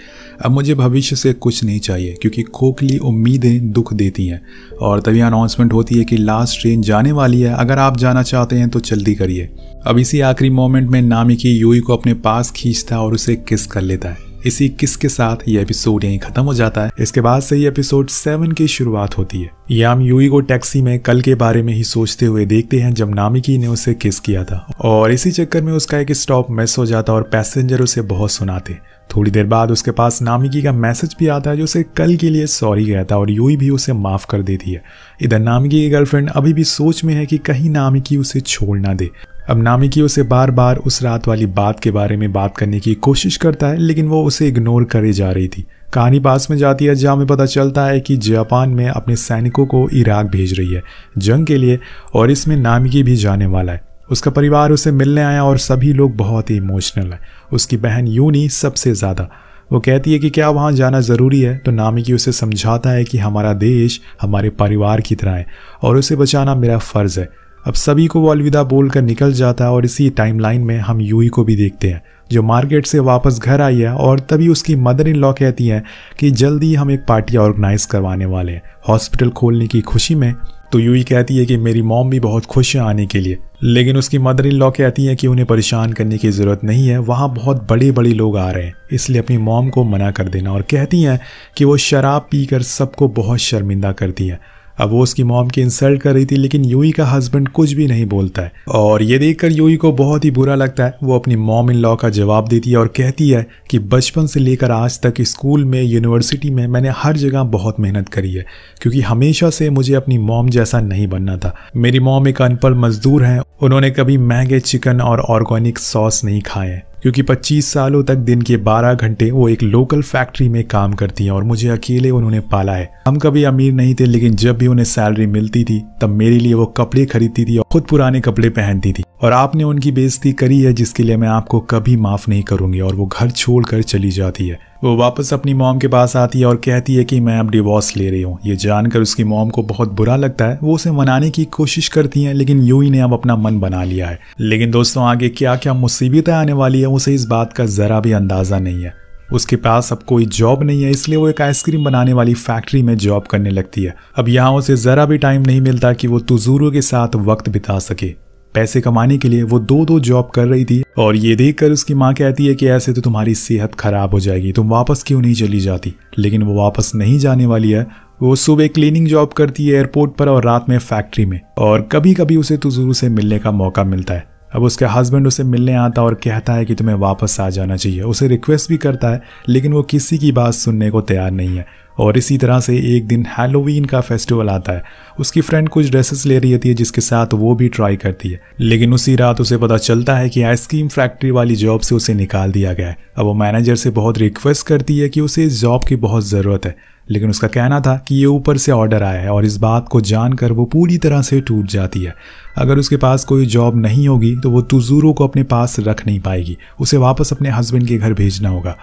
अब मुझे भविष्य से कुछ नहीं चाहिए क्योंकि खोखली उम्मीदें दुख देती हैं और तभी अनाउंसमेंट होती है कि लास्ट ट्रेन जाने वाली है अगर आप जाना चाहते हैं तो जल्दी करिए अब इसी आखिरी मोमेंट में नामिकी यूई को अपने पास खींचता है और उसे किस कर लेता है इसी किस के साथ ये एपिसोड यहीं खत्म हो जाता है इसके बाद से ही एपिसोड सेवन की शुरुआत होती है याम यूई को टैक्सी में कल के बारे में ही सोचते हुए देखते हैं जब नामिकी ने उसे किस किया था और इसी चक्कर में उसका एक स्टॉप मिस हो जाता और पैसेंजर उसे बहुत सुनाते थोड़ी देर बाद उसके पास नामिकी का मैसेज भी आता है जो उसे कल के लिए सॉरी कहता था और यूई भी उसे माफ़ कर देती है इधर नामिकी की गर्लफ्रेंड अभी भी सोच में है कि कहीं नामिकी उसे छोड़ ना दे अब नामिकी उसे बार बार उस रात वाली बात के बारे में बात करने की कोशिश करता है लेकिन वो उसे इग्नोर करे जा रही थी कहानी पास में जाती है जहाँ में पता चलता है कि जापान में अपने सैनिकों को इराक भेज रही है जंग के लिए और इसमें नामिकी भी जाने वाला है उसका परिवार उसे मिलने आया और सभी लोग बहुत ही इमोशनल है उसकी बहन यूनी सबसे ज़्यादा वो कहती है कि क्या वहाँ जाना ज़रूरी है तो नामिकी उसे समझाता है कि हमारा देश हमारे परिवार की तरह है और उसे बचाना मेरा फ़र्ज़ है अब सभी को वो अलविदा बोलकर निकल जाता है और इसी टाइमलाइन में हम यूई को भी देखते हैं जो मार्केट से वापस घर आई है और तभी उसकी मदर इन लॉ कहती हैं कि जल्दी हम एक पार्टी ऑर्गेनाइज करवाने वाले हैं हॉस्पिटल खोलने की खुशी में तो यूई कहती है कि मेरी मॉम भी बहुत खुश है आने के लिए लेकिन उसकी मदर इन लॉ कहती है कि उन्हें परेशान करने की ज़रूरत नहीं है वहाँ बहुत बड़े बड़े लोग आ रहे हैं इसलिए अपनी मॉम को मना कर देना और कहती हैं कि वो शराब पीकर सबको बहुत शर्मिंदा करती है अब वो उसकी मॉम की इंसल्ट कर रही थी लेकिन यूई का हस्बैंड कुछ भी नहीं बोलता है और ये देखकर यूई को बहुत ही बुरा लगता है वो अपनी मॉम इन लॉ का जवाब देती है और कहती है कि बचपन से लेकर आज तक स्कूल में यूनिवर्सिटी में मैंने हर जगह बहुत मेहनत करी है क्योंकि हमेशा से मुझे अपनी मॉम जैसा नहीं बनना था मेरी मॉम एक अनपढ़ मजदूर हैं उन्होंने कभी महंगे चिकन और ऑर्गेनिक सॉस नहीं खाए क्योंकि 25 सालों तक दिन के 12 घंटे वो एक लोकल फैक्ट्री में काम करती हैं और मुझे अकेले उन्होंने पाला है हम कभी अमीर नहीं थे लेकिन जब भी उन्हें सैलरी मिलती थी तब मेरे लिए वो कपड़े खरीदती थी और खुद पुराने कपड़े पहनती थी और आपने उनकी बेइज्जती करी है जिसके लिए मैं आपको कभी माफ़ नहीं करूंगी और वो घर छोड़ चली जाती है वो वापस अपनी मॉम के पास आती है और कहती है कि मैं अब डिवोर्स ले रही हूँ ये जानकर उसकी मॉम को बहुत बुरा लगता है वो उसे मनाने की कोशिश करती हैं लेकिन यूई ने अब अपना मन बना लिया है लेकिन दोस्तों आगे क्या क्या मुसीबतें आने वाली है उसे इस बात का ज़रा भी अंदाज़ा नहीं है उसके पास अब कोई जॉब नहीं है इसलिए वो एक आइसक्रीम बनाने वाली फैक्ट्री में जॉब करने लगती है अब यहाँ उसे ज़रा भी टाइम नहीं मिलता कि वो तुजूरों के साथ वक्त बिता सके पैसे कमाने के लिए वो दो दो जॉब कर रही थी और ये देखकर उसकी माँ कहती है कि ऐसे तो तुम्हारी सेहत खराब हो जाएगी तुम वापस क्यों नहीं चली जाती लेकिन वो वापस नहीं जाने वाली है वो सुबह क्लीनिंग जॉब करती है एयरपोर्ट पर और रात में फैक्ट्री में और कभी कभी उसे तुजुर से मिलने का मौका मिलता है अब उसके हस्बैंड उसे मिलने आता और कहता है कि तुम्हें वापस आ जाना चाहिए उसे रिक्वेस्ट भी करता है लेकिन वो किसी की बात सुनने को तैयार नहीं है और इसी तरह से एक दिन हेलोवीन का फेस्टिवल आता है उसकी फ्रेंड कुछ ड्रेसेस ले रही होती है जिसके साथ वो भी ट्राई करती है लेकिन उसी रात उसे पता चलता है कि आइसक्रीम फैक्ट्री वाली जॉब से उसे निकाल दिया गया है अब वो मैनेजर से बहुत रिक्वेस्ट करती है कि उसे इस जॉब की बहुत ज़रूरत है लेकिन उसका कहना था कि ये ऊपर से ऑर्डर आया है और इस बात को जानकर वो पूरी तरह से टूट जाती है अगर उसके पास कोई जॉब नहीं होगी तो वो तुजूरों को अपने पास रख नहीं पाएगी उसे वापस अपने हस्बैंड के घर भेजना होगा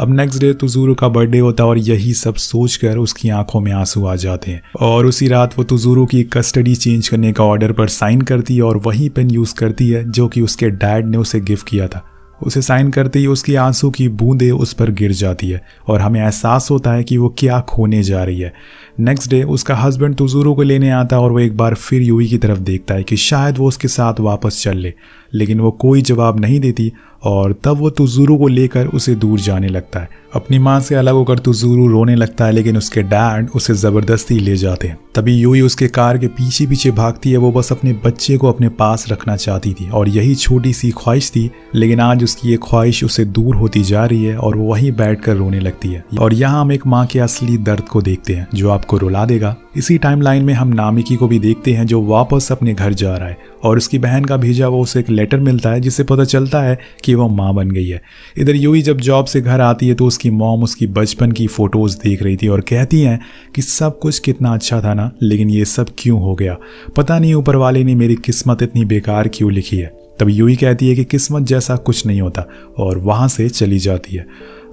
अब नेक्स्ट डे तुजूरू का बर्थडे होता है और यही सब सोचकर उसकी आंखों में आंसू आ जाते हैं और उसी रात वो तुजूरू की कस्टडी चेंज करने का ऑर्डर पर साइन करती है और वही पेन यूज़ करती है जो कि उसके डैड ने उसे गिफ्ट किया था उसे साइन करते ही उसकी आंसू की बूंदें उस पर गिर जाती है और हमें एहसास होता है कि वो क्या खोने जा रही है नेक्स्ट डे उसका हस्बैंड तुजूरू को लेने आता है और वो एक बार फिर यूई की तरफ देखता है कि शायद वो उसके साथ वापस चल ले लेकिन वो कोई जवाब नहीं देती और तब वो तुजूरू को लेकर उसे दूर जाने लगता है अपनी माँ से अलग होकर तुजूरू रोने लगता है लेकिन उसके डैड उसे ज़बरदस्ती ले जाते हैं तभी यूई उसके कार के पीछे पीछे भागती है वो बस अपने बच्चे को अपने पास रखना चाहती थी और यही छोटी सी ख्वाहिश थी लेकिन आज उसकी ये ख्वाहिश उसे दूर होती जा रही है और वो वहीं बैठ कर रोने लगती है और यहाँ हम एक माँ के असली दर्द को देखते हैं जो आपको रुला देगा इसी टाइमलाइन में हम नामिकी को भी देखते हैं जो वापस अपने घर जा रहा है और उसकी बहन का भेजा वो उसे एक लेटर मिलता है जिससे पता चलता है कि वह माँ बन गई है इधर यूई जब जॉब से घर आती है तो उसकी मॉम उसकी बचपन की फ़ोटोज़ देख रही थी और कहती हैं कि सब कुछ कितना अच्छा था ना लेकिन ये सब क्यों हो गया पता नहीं ऊपर वाले ने मेरी किस्मत इतनी बेकार क्यों लिखी है तब यूई कहती है कि किस्मत जैसा कुछ नहीं होता और वहाँ से चली जाती है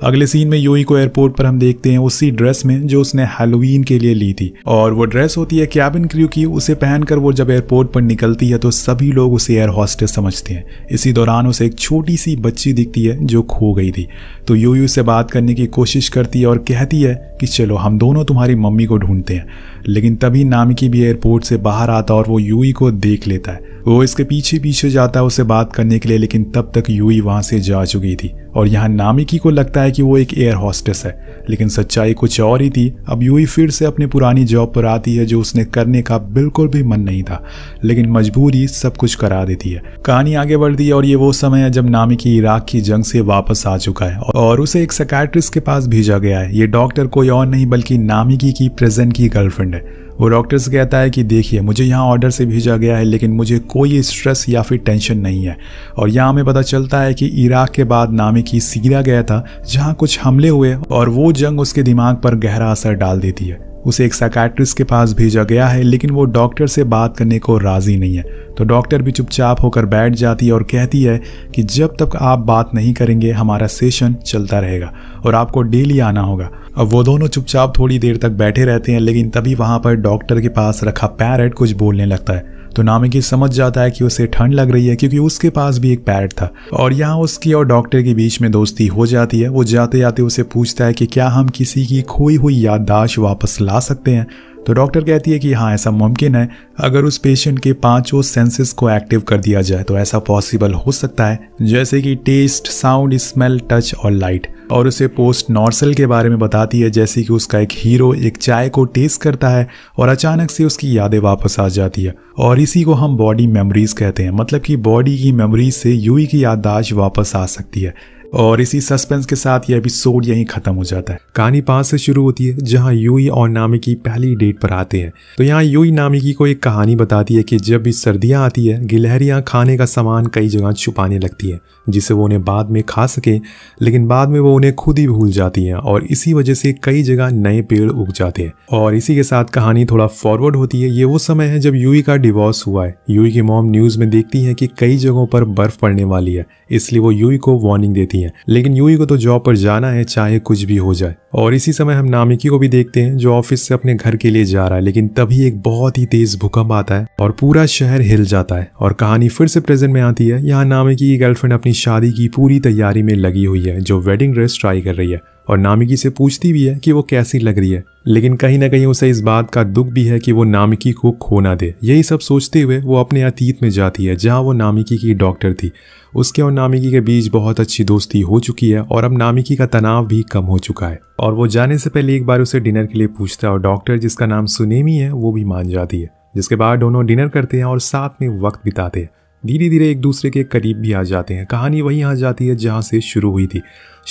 अगले सीन में योई को एयरपोर्ट पर हम देखते हैं उसी ड्रेस में जो उसने हेलोवीन के लिए ली थी और वो ड्रेस होती है कैबिन क्रू की उसे पहनकर वो जब एयरपोर्ट पर निकलती है तो सभी लोग उसे एयर हॉस्टेस समझते हैं इसी दौरान उसे एक छोटी सी बच्ची दिखती है जो खो गई थी तो योयू उसे बात करने की कोशिश करती है और कहती है कि चलो हम दोनों तुम्हारी मम्मी को ढूंढते हैं लेकिन तभी नामिकी भी एयरपोर्ट से बाहर आता और वो यूई को देख लेता है वो इसके पीछे पीछे जाता है उसे बात करने के लिए लेकिन तब तक यूई वहाँ से जा चुकी थी और यहाँ नामिकी को लगता है कि वो एक एयर हॉस्टेस है लेकिन सच्चाई कुछ और ही थी अब यूई फिर से अपनी पुरानी जॉब पर आती है जो उसने करने का बिल्कुल भी मन नहीं था लेकिन मजबूरी सब कुछ करा देती है कहानी आगे बढ़ती है और ये वो समय है जब नामिकी इराक की जंग से वापस आ चुका है और उसे एक सैकैट्रिस्ट के पास भेजा गया है ये डॉक्टर कोई और नहीं बल्कि नामिकी की प्रेजेंट की गर्लफ्रेंड है वो डॉक्टर से कहता है कि देखिए मुझे यहाँ ऑर्डर से भेजा गया है लेकिन मुझे कोई स्ट्रेस या फिर टेंशन नहीं है और यहाँ हमें पता चलता है कि इराक के बाद नामी की सीरिया गया था जहाँ कुछ हमले हुए और वो जंग उसके दिमाग पर गहरा असर डाल देती है उसे एक साइकैट्रिस्ट के पास भेजा गया है लेकिन वो डॉक्टर से बात करने को राज़ी नहीं है तो डॉक्टर भी चुपचाप होकर बैठ जाती है और कहती है कि जब तक आप बात नहीं करेंगे हमारा सेशन चलता रहेगा और आपको डेली आना होगा अब वो दोनों चुपचाप थोड़ी देर तक बैठे रहते हैं लेकिन तभी वहाँ पर डॉक्टर के पास रखा पैरट कुछ बोलने लगता है तो नामिकी समझ जाता है कि उसे ठंड लग रही है क्योंकि उसके पास भी एक पैरट था और यहाँ उसकी और डॉक्टर के बीच में दोस्ती हो जाती है वो जाते जाते उसे पूछता है कि क्या हम किसी की खोई हुई याददाश्त वापस ला सकते हैं तो डॉक्टर कहती है कि हाँ ऐसा मुमकिन है अगर उस पेशेंट के पांचों सेंसेस को एक्टिव कर दिया जाए तो ऐसा पॉसिबल हो सकता है जैसे कि टेस्ट साउंड स्मेल टच और लाइट और उसे पोस्ट नॉर्सल के बारे में बताती है जैसे कि उसका एक हीरो एक चाय को टेस्ट करता है और अचानक से उसकी यादें वापस आ जाती है और इसी को हम बॉडी मेमोरीज कहते हैं मतलब कि बॉडी की मेमोरीज से यूई की याददाश्त वापस आ सकती है और इसी सस्पेंस के साथ ये एपिसोड यहीं खत्म हो जाता है कहानी पाँच से शुरू होती है जहाँ यूई और नामी की पहली डेट पर आते हैं तो यहाँ यूई नामिकी को एक कहानी बताती है कि जब भी सर्दियाँ आती है गिलहरियाँ खाने का सामान कई जगह छुपाने लगती है जिसे वो उन्हें बाद में खा सके लेकिन बाद में वो उन्हें खुद ही भूल जाती है और इसी वजह से कई जगह नए पेड़ उग जाते हैं और इसी के साथ कहानी थोड़ा फॉरवर्ड होती है ये वो समय है जब यूई का डिवोर्स हुआ है यूई की मॉम न्यूज़ में देखती है कि कई जगहों पर बर्फ पड़ने वाली है इसलिए वो यूई को वार्निंग देती है है लेकिन यूई को तो जॉब पर जाना है चाहे कुछ भी हो जाए और इसी समय हम नामिकी को भी देखते हैं जो ऑफिस से अपने घर के लिए जा रहा है लेकिन तभी एक बहुत ही तेज भूकंप आता है और पूरा शहर हिल जाता है और कहानी फिर से प्रेजेंट में आती है यहाँ नामिकी की गर्लफ्रेंड अपनी शादी की पूरी तैयारी में लगी हुई है जो वेडिंग ड्रेस ट्राई कर रही है और नामिकी से पूछती भी है कि वो कैसी लग रही है लेकिन कहीं ना कहीं उसे इस बात का दुख भी है कि वो नामिकी को खोना दे यही सब सोचते हुए वो अपने अतीत में जाती है जहाँ वो नामिकी की डॉक्टर थी उसके और नामिकी के बीच बहुत अच्छी दोस्ती हो चुकी है और अब नामिकी का तनाव भी कम हो चुका है और वो जाने से पहले एक बार उसे डिनर के लिए पूछता है और डॉक्टर जिसका नाम सुनेमी है वो भी मान जाती है जिसके बाद दोनों डिनर करते हैं और साथ में वक्त बिताते हैं धीरे धीरे एक दूसरे के करीब भी आ जाते हैं कहानी वहीं आ जाती है जहाँ से शुरू हुई थी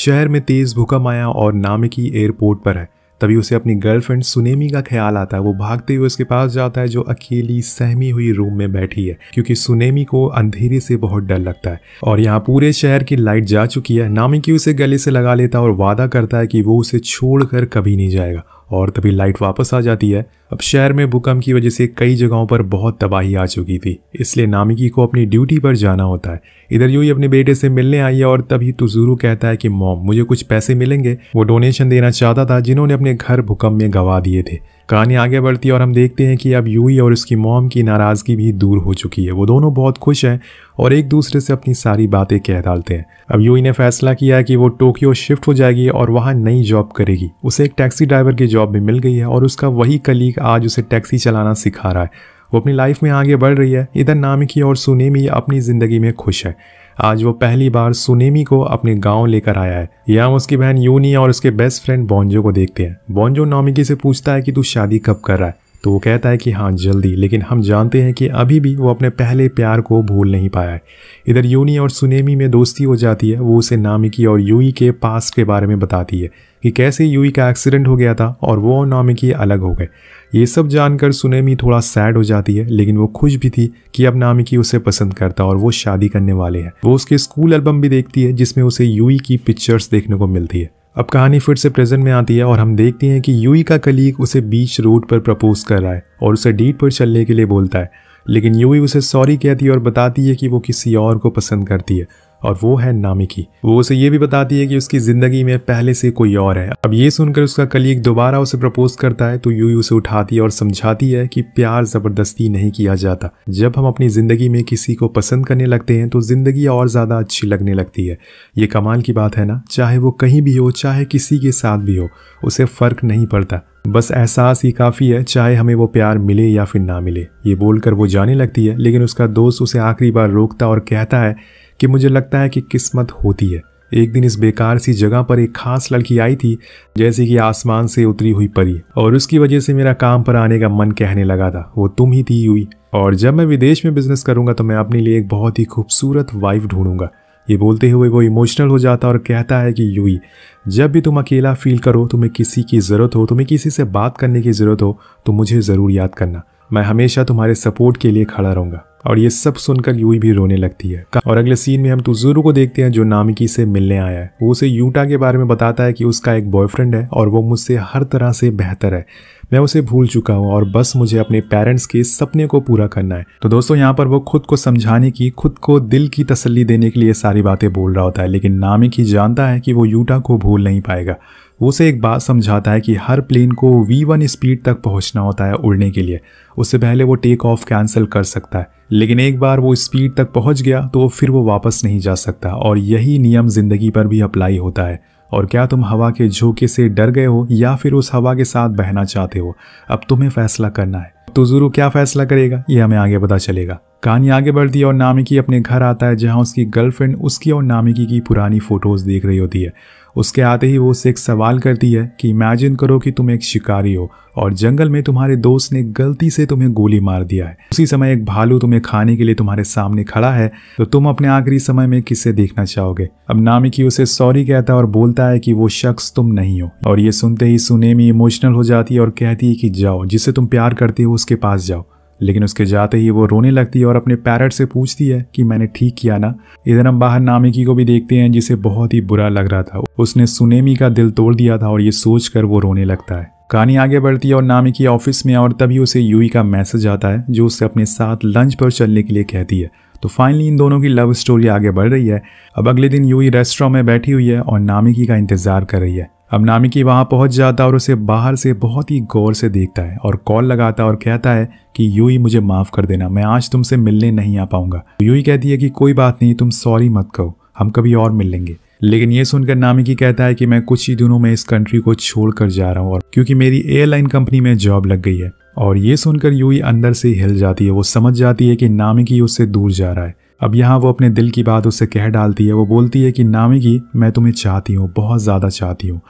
शहर में तेज़ भूकंप आया और नामिकी एयरपोर्ट पर है तभी उसे अपनी गर्लफ्रेंड सुनेमी का ख्याल आता है वो भागते हुए उसके पास जाता है जो अकेली सहमी हुई रूम में बैठी है क्योंकि सुनेमी को अंधेरे से बहुत डर लगता है और यहाँ पूरे शहर की लाइट जा चुकी है नामिकी उसे गले से लगा लेता है और वादा करता है कि वो उसे छोड़कर कभी नहीं जाएगा और तभी लाइट वापस आ जाती है अब शहर में भूकंप की वजह से कई जगहों पर बहुत तबाही आ चुकी थी इसलिए नामिकी को अपनी ड्यूटी पर जाना होता है इधर यू ही अपने बेटे से मिलने आई है और तभी तुजुरू तो कहता है कि मॉम मुझे कुछ पैसे मिलेंगे वो डोनेशन देना चाहता था जिन्होंने अपने घर भूकंप में गंवा दिए थे कहानी आगे बढ़ती है और हम देखते हैं कि अब यूई और उसकी मोम की नाराज़गी भी दूर हो चुकी है वो दोनों बहुत खुश हैं और एक दूसरे से अपनी सारी बातें कह डालते हैं अब यूई ने फैसला किया है कि वो टोक्यो शिफ्ट हो जाएगी और वहाँ नई जॉब करेगी उसे एक टैक्सी ड्राइवर की जॉब भी मिल गई है और उसका वही कलीग आज उसे टैक्सी चलाना सिखा रहा है वो अपनी लाइफ में आगे बढ़ रही है इधर नामिकी और सुनेमी अपनी ज़िंदगी में खुश है आज वो पहली बार सुनेमी को अपने गांव लेकर आया है यहाँ उसकी बहन यूनी और उसके बेस्ट फ्रेंड बॉन्जो को देखते हैं बॉन्जो नॉमिकी से पूछता है कि तू शादी कब कर रहा है तो वो कहता है कि हाँ जल्दी लेकिन हम जानते हैं कि अभी भी वो अपने पहले प्यार को भूल नहीं पाया है इधर यूनी और सुनेमी में दोस्ती हो जाती है वो उसे नामिकी और यूई के पास के बारे में बताती है कि कैसे यूई का एक्सीडेंट हो गया था और वो और नामिकी अलग हो गए ये सब जानकर सुनेमी थोड़ा सैड हो जाती है लेकिन वो खुश भी थी कि अब नामिकी उसे पसंद करता और वो शादी करने वाले हैं वो उसके स्कूल एल्बम भी देखती है जिसमें उसे यूई की पिक्चर्स देखने को मिलती है अब कहानी फिर से प्रेजेंट में आती है और हम देखते हैं कि यूई का कलीग उसे बीच रोड पर प्रपोज कर रहा है और उसे डीट पर चलने के लिए बोलता है लेकिन यूई उसे सॉरी कहती है और बताती है कि वो किसी और को पसंद करती है और वो है नामिकी वो उसे ये भी बताती है कि उसकी जिंदगी में पहले से कोई और है अब ये सुनकर उसका कलीग दोबारा उसे प्रपोज करता है तो यू उसे उठाती है और समझाती है कि प्यार जबरदस्ती नहीं किया जाता जब हम अपनी जिंदगी में किसी को पसंद करने लगते हैं तो जिंदगी और ज्यादा अच्छी लगने लगती है ये कमाल की बात है ना चाहे वो कहीं भी हो चाहे किसी के साथ भी हो उसे फर्क नहीं पड़ता बस एहसास ही काफ़ी है चाहे हमें वो प्यार मिले या फिर ना मिले ये बोलकर वो जाने लगती है लेकिन उसका दोस्त उसे आखिरी बार रोकता और कहता है कि मुझे लगता है कि किस्मत होती है एक दिन इस बेकार सी जगह पर एक खास लड़की आई थी जैसे कि आसमान से उतरी हुई परी और उसकी वजह से मेरा काम पर आने का मन कहने लगा था वो तुम ही थी हुई और जब मैं विदेश में बिजनेस करूंगा तो मैं अपने लिए एक बहुत ही खूबसूरत वाइफ ढूंढूंगा ये बोलते हुए वो इमोशनल हो जाता और कहता है कि यूई जब भी तुम अकेला फील करो तुम्हें किसी की ज़रूरत हो तुम्हें किसी से बात करने की ज़रूरत हो तो मुझे ज़रूर याद करना मैं हमेशा तुम्हारे सपोर्ट के लिए खड़ा रहूंगा और ये सब सुनकर यूई भी रोने लगती है और अगले सीन में हम तुजुरु को देखते हैं जो नामिकी से मिलने आया है वो उसे यूटा के बारे में बताता है कि उसका एक बॉयफ्रेंड है और वो मुझसे हर तरह से बेहतर है मैं उसे भूल चुका हूँ और बस मुझे अपने पेरेंट्स के सपने को पूरा करना है तो दोस्तों यहाँ पर वो खुद को समझाने की खुद को दिल की तसली देने के लिए सारी बातें बोल रहा होता है लेकिन नामिकी जानता है कि वो यूटा को भूल नहीं पाएगा उसे एक बात समझाता है कि हर प्लेन को वी वन स्पीड तक पहुंचना होता है उड़ने के लिए उससे पहले वो टेक ऑफ कैंसिल कर सकता है लेकिन एक बार वो स्पीड तक पहुंच गया तो फिर वो वापस नहीं जा सकता और यही नियम ज़िंदगी पर भी अप्लाई होता है और क्या तुम हवा के झोंके से डर गए हो या फिर उस हवा के साथ बहना चाहते हो अब तुम्हें फैसला करना है तो जरूर क्या फैसला करेगा ये हमें आगे पता चलेगा कहानी आगे बढ़ती है और नामिकी अपने घर आता है जहां उसकी गर्लफ्रेंड उसकी और नामिकी की पुरानी फोटोज देख रही होती है उसके आते ही वो उससे एक सवाल करती है कि इमेजिन करो कि तुम एक शिकारी हो और जंगल में तुम्हारे दोस्त ने गलती से तुम्हें गोली मार दिया है उसी समय एक भालू तुम्हें खाने के लिए तुम्हारे सामने खड़ा है तो तुम अपने आखिरी समय में किसे देखना चाहोगे अब नामिकी उसे सॉरी कहता है और बोलता है कि वो शख्स तुम नहीं हो और ये सुनते ही सुनेमी इमोशनल हो जाती है और कहती है कि जाओ जिसे तुम प्यार करते हो उसके पास जाओ लेकिन उसके जाते ही वो रोने लगती है और अपने पैरट से पूछती है कि मैंने ठीक किया ना इधर हम बाहर नामिकी को भी देखते हैं जिसे बहुत ही बुरा लग रहा था उसने सुनेमी का दिल तोड़ दिया था और ये सोच कर वो रोने लगता है कहानी आगे बढ़ती है और नामिकी ऑफिस में और तभी उसे यूई का मैसेज आता है जो उसे अपने साथ लंच पर चलने के लिए कहती है तो फाइनली इन दोनों की लव स्टोरी आगे बढ़ रही है अब अगले दिन यूई रेस्टोरेंट में बैठी हुई है और नामिकी का इंतजार कर रही है अब नामी की वहाँ पहुँच जाता और उसे बाहर से बहुत ही गौर से देखता है और कॉल लगाता है और कहता है कि यूई मुझे माफ़ कर देना मैं आज तुमसे मिलने नहीं आ पाऊंगा यूई कहती है कि कोई बात नहीं तुम सॉरी मत कहो हम कभी और मिल लेंगे लेकिन ये सुनकर नामिकी कहता है कि मैं कुछ ही दिनों में इस कंट्री को छोड़कर जा रहा हूँ और क्योंकि मेरी एयरलाइन कंपनी में जॉब लग गई है और ये सुनकर यूई अंदर से हिल जाती है वो समझ जाती है कि नामिकी उससे दूर जा रहा है अब यहाँ वो अपने दिल की बात उससे कह डालती है वो बोलती है कि नामिकी मैं तुम्हें चाहती हूँ बहुत ज़्यादा चाहती हूँ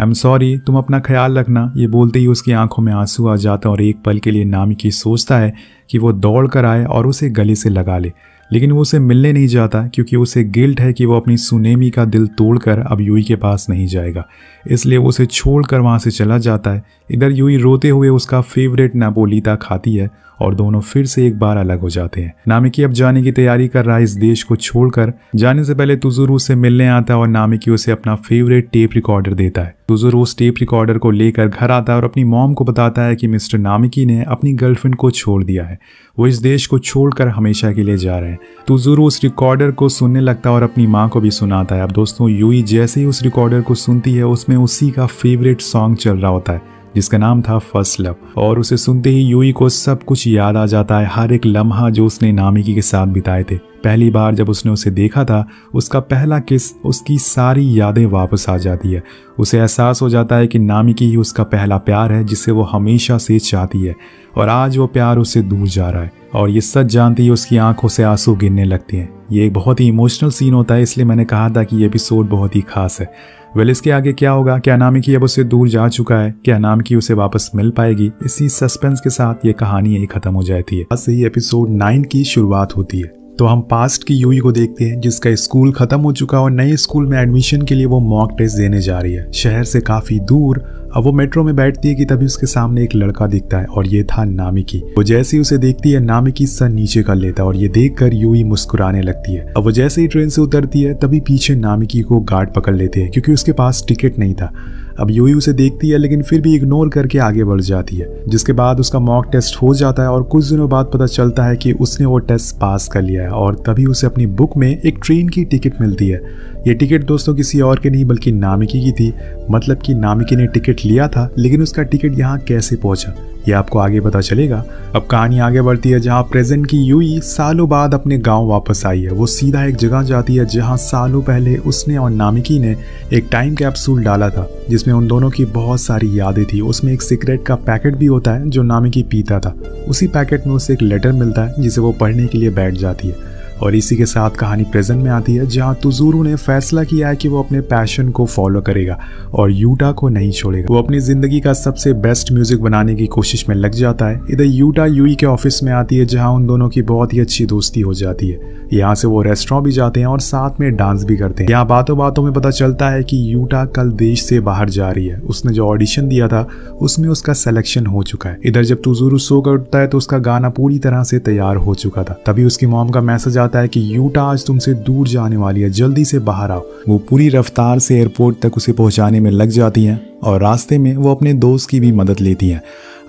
आई एम सॉरी तुम अपना ख्याल रखना ये बोलते ही उसकी आंखों में आंसू आ जाता और एक पल के लिए नामिकी सोचता है कि वो दौड़ कर आए और उसे गले से लगा ले लेकिन वो उसे मिलने नहीं जाता क्योंकि उसे गिल्ट है कि वो अपनी सुनेमी का दिल तोड़कर अब यूई के पास नहीं जाएगा इसलिए वो उसे छोड़कर वहाँ से चला जाता है इधर यूई रोते हुए उसका फेवरेट नापोलीता खाती है और दोनों फिर से एक बार अलग हो जाते हैं नामिकी अब जाने की तैयारी कर रहा है इस देश को छोड़कर जाने से पहले तुजुर उसे मिलने आता है और नामिकी उसे अपना फेवरेट टेप रिकॉर्डर देता है तुजुर उस टेप रिकॉर्डर को लेकर घर आता है और अपनी मॉम को बताता है कि मिस्टर नामिकी ने अपनी गर्लफ्रेंड को छोड़ दिया है वो इस देश को छोड़कर हमेशा के लिए जा रहे हैं तुजुर उस रिकॉर्डर को सुनने लगता है और अपनी माँ को भी सुनाता है अब दोस्तों यूई जैसे ही उस रिकॉर्डर को सुनती है उसमें उसी का फेवरेट सॉन्ग चल रहा होता है जिसका नाम था फर्स्ट लव और उसे सुनते ही यूई को सब कुछ याद आ जाता है हर एक लम्हा जो उसने नामिकी के साथ बिताए थे पहली बार जब उसने उसे देखा था उसका पहला किस उसकी सारी यादें वापस आ जाती है उसे एहसास हो जाता है कि नामिकी ही उसका पहला प्यार है जिसे वो हमेशा से चाहती है और आज वो प्यार उसे दूर जा रहा है और ये सच जानती ही उसकी आंखों से आंसू गिरने लगते हैं ये एक बहुत ही इमोशनल सीन होता है इसलिए मैंने कहा था कि ये एपिसोड बहुत ही खास है वेल इसके आगे क्या होगा क्या अनामिकी अब उसे दूर जा चुका है क्या अनामिकी उसे वापस मिल पाएगी इसी सस्पेंस के साथ ये कहानी यही खत्म हो जाती है बस यही एपिसोड नाइन की शुरुआत होती है तो हम पास्ट की यूई को देखते हैं जिसका स्कूल खत्म हो चुका और नए स्कूल में एडमिशन के लिए वो मॉक टेस्ट देने जा रही है शहर से काफ़ी दूर अब वो मेट्रो में बैठती है कि तभी उसके सामने एक लड़का दिखता है और ये था नामिकी वो जैसे ही उसे देखती है नामिकी सर नीचे कर लेता है और ये देखकर यूई मुस्कुराने लगती है अब वो जैसे ही ट्रेन से उतरती है तभी पीछे नामिकी को गार्ड पकड़ लेते हैं क्योंकि उसके पास टिकट नहीं था अब यूही उसे देखती है लेकिन फिर भी इग्नोर करके आगे बढ़ जाती है जिसके बाद उसका मॉक टेस्ट हो जाता है और कुछ दिनों बाद पता चलता है कि उसने वो टेस्ट पास कर लिया है और तभी उसे अपनी बुक में एक ट्रेन की टिकट मिलती है ये टिकट दोस्तों किसी और के नहीं बल्कि नामिकी की थी मतलब कि नामिकी ने टिकट लिया था लेकिन उसका टिकट यहाँ कैसे पहुँचा ये आपको आगे पता चलेगा अब कहानी आगे बढ़ती है जहाँ प्रेजेंट की यूई सालों बाद अपने गांव वापस आई है वो सीधा एक जगह जाती है जहाँ सालों पहले उसने और नामिकी ने एक टाइम कैप्सूल डाला था जिसमें उन दोनों की बहुत सारी यादें थी उसमें एक सिगरेट का पैकेट भी होता है जो नामिकी पीता था उसी पैकेट में उसे एक लेटर मिलता है जिसे वो पढ़ने के लिए बैठ जाती है और इसी के साथ कहानी प्रेजेंट में आती है जहाँ तुजूरू ने फैसला किया है कि वो अपने पैशन को फॉलो करेगा और यूटा को नहीं छोड़ेगा वो अपनी जिंदगी का सबसे बेस्ट म्यूजिक बनाने की कोशिश में लग जाता है इधर यूटा यूई के ऑफिस में आती है जहाँ उन दोनों की बहुत ही अच्छी दोस्ती हो जाती है यहाँ से वो रेस्टोरेंट भी जाते हैं और साथ में डांस भी करते हैं यहाँ बातों बातों में पता चलता है कि यूटा कल देश से बाहर जा रही है उसने जो ऑडिशन दिया था उसमें उसका सिलेक्शन हो चुका है इधर जब तुजूरू सो कर उठता है तो उसका गाना पूरी तरह से तैयार हो चुका था तभी उसकी मॉम का मैसेज जाता है कि यूटा आज तुमसे दूर जाने वाली है जल्दी से बाहर आओ वो पूरी रफ्तार से एयरपोर्ट तक उसे पहुंचाने में लग जाती हैं और रास्ते में वो अपने दोस्त की भी मदद लेती हैं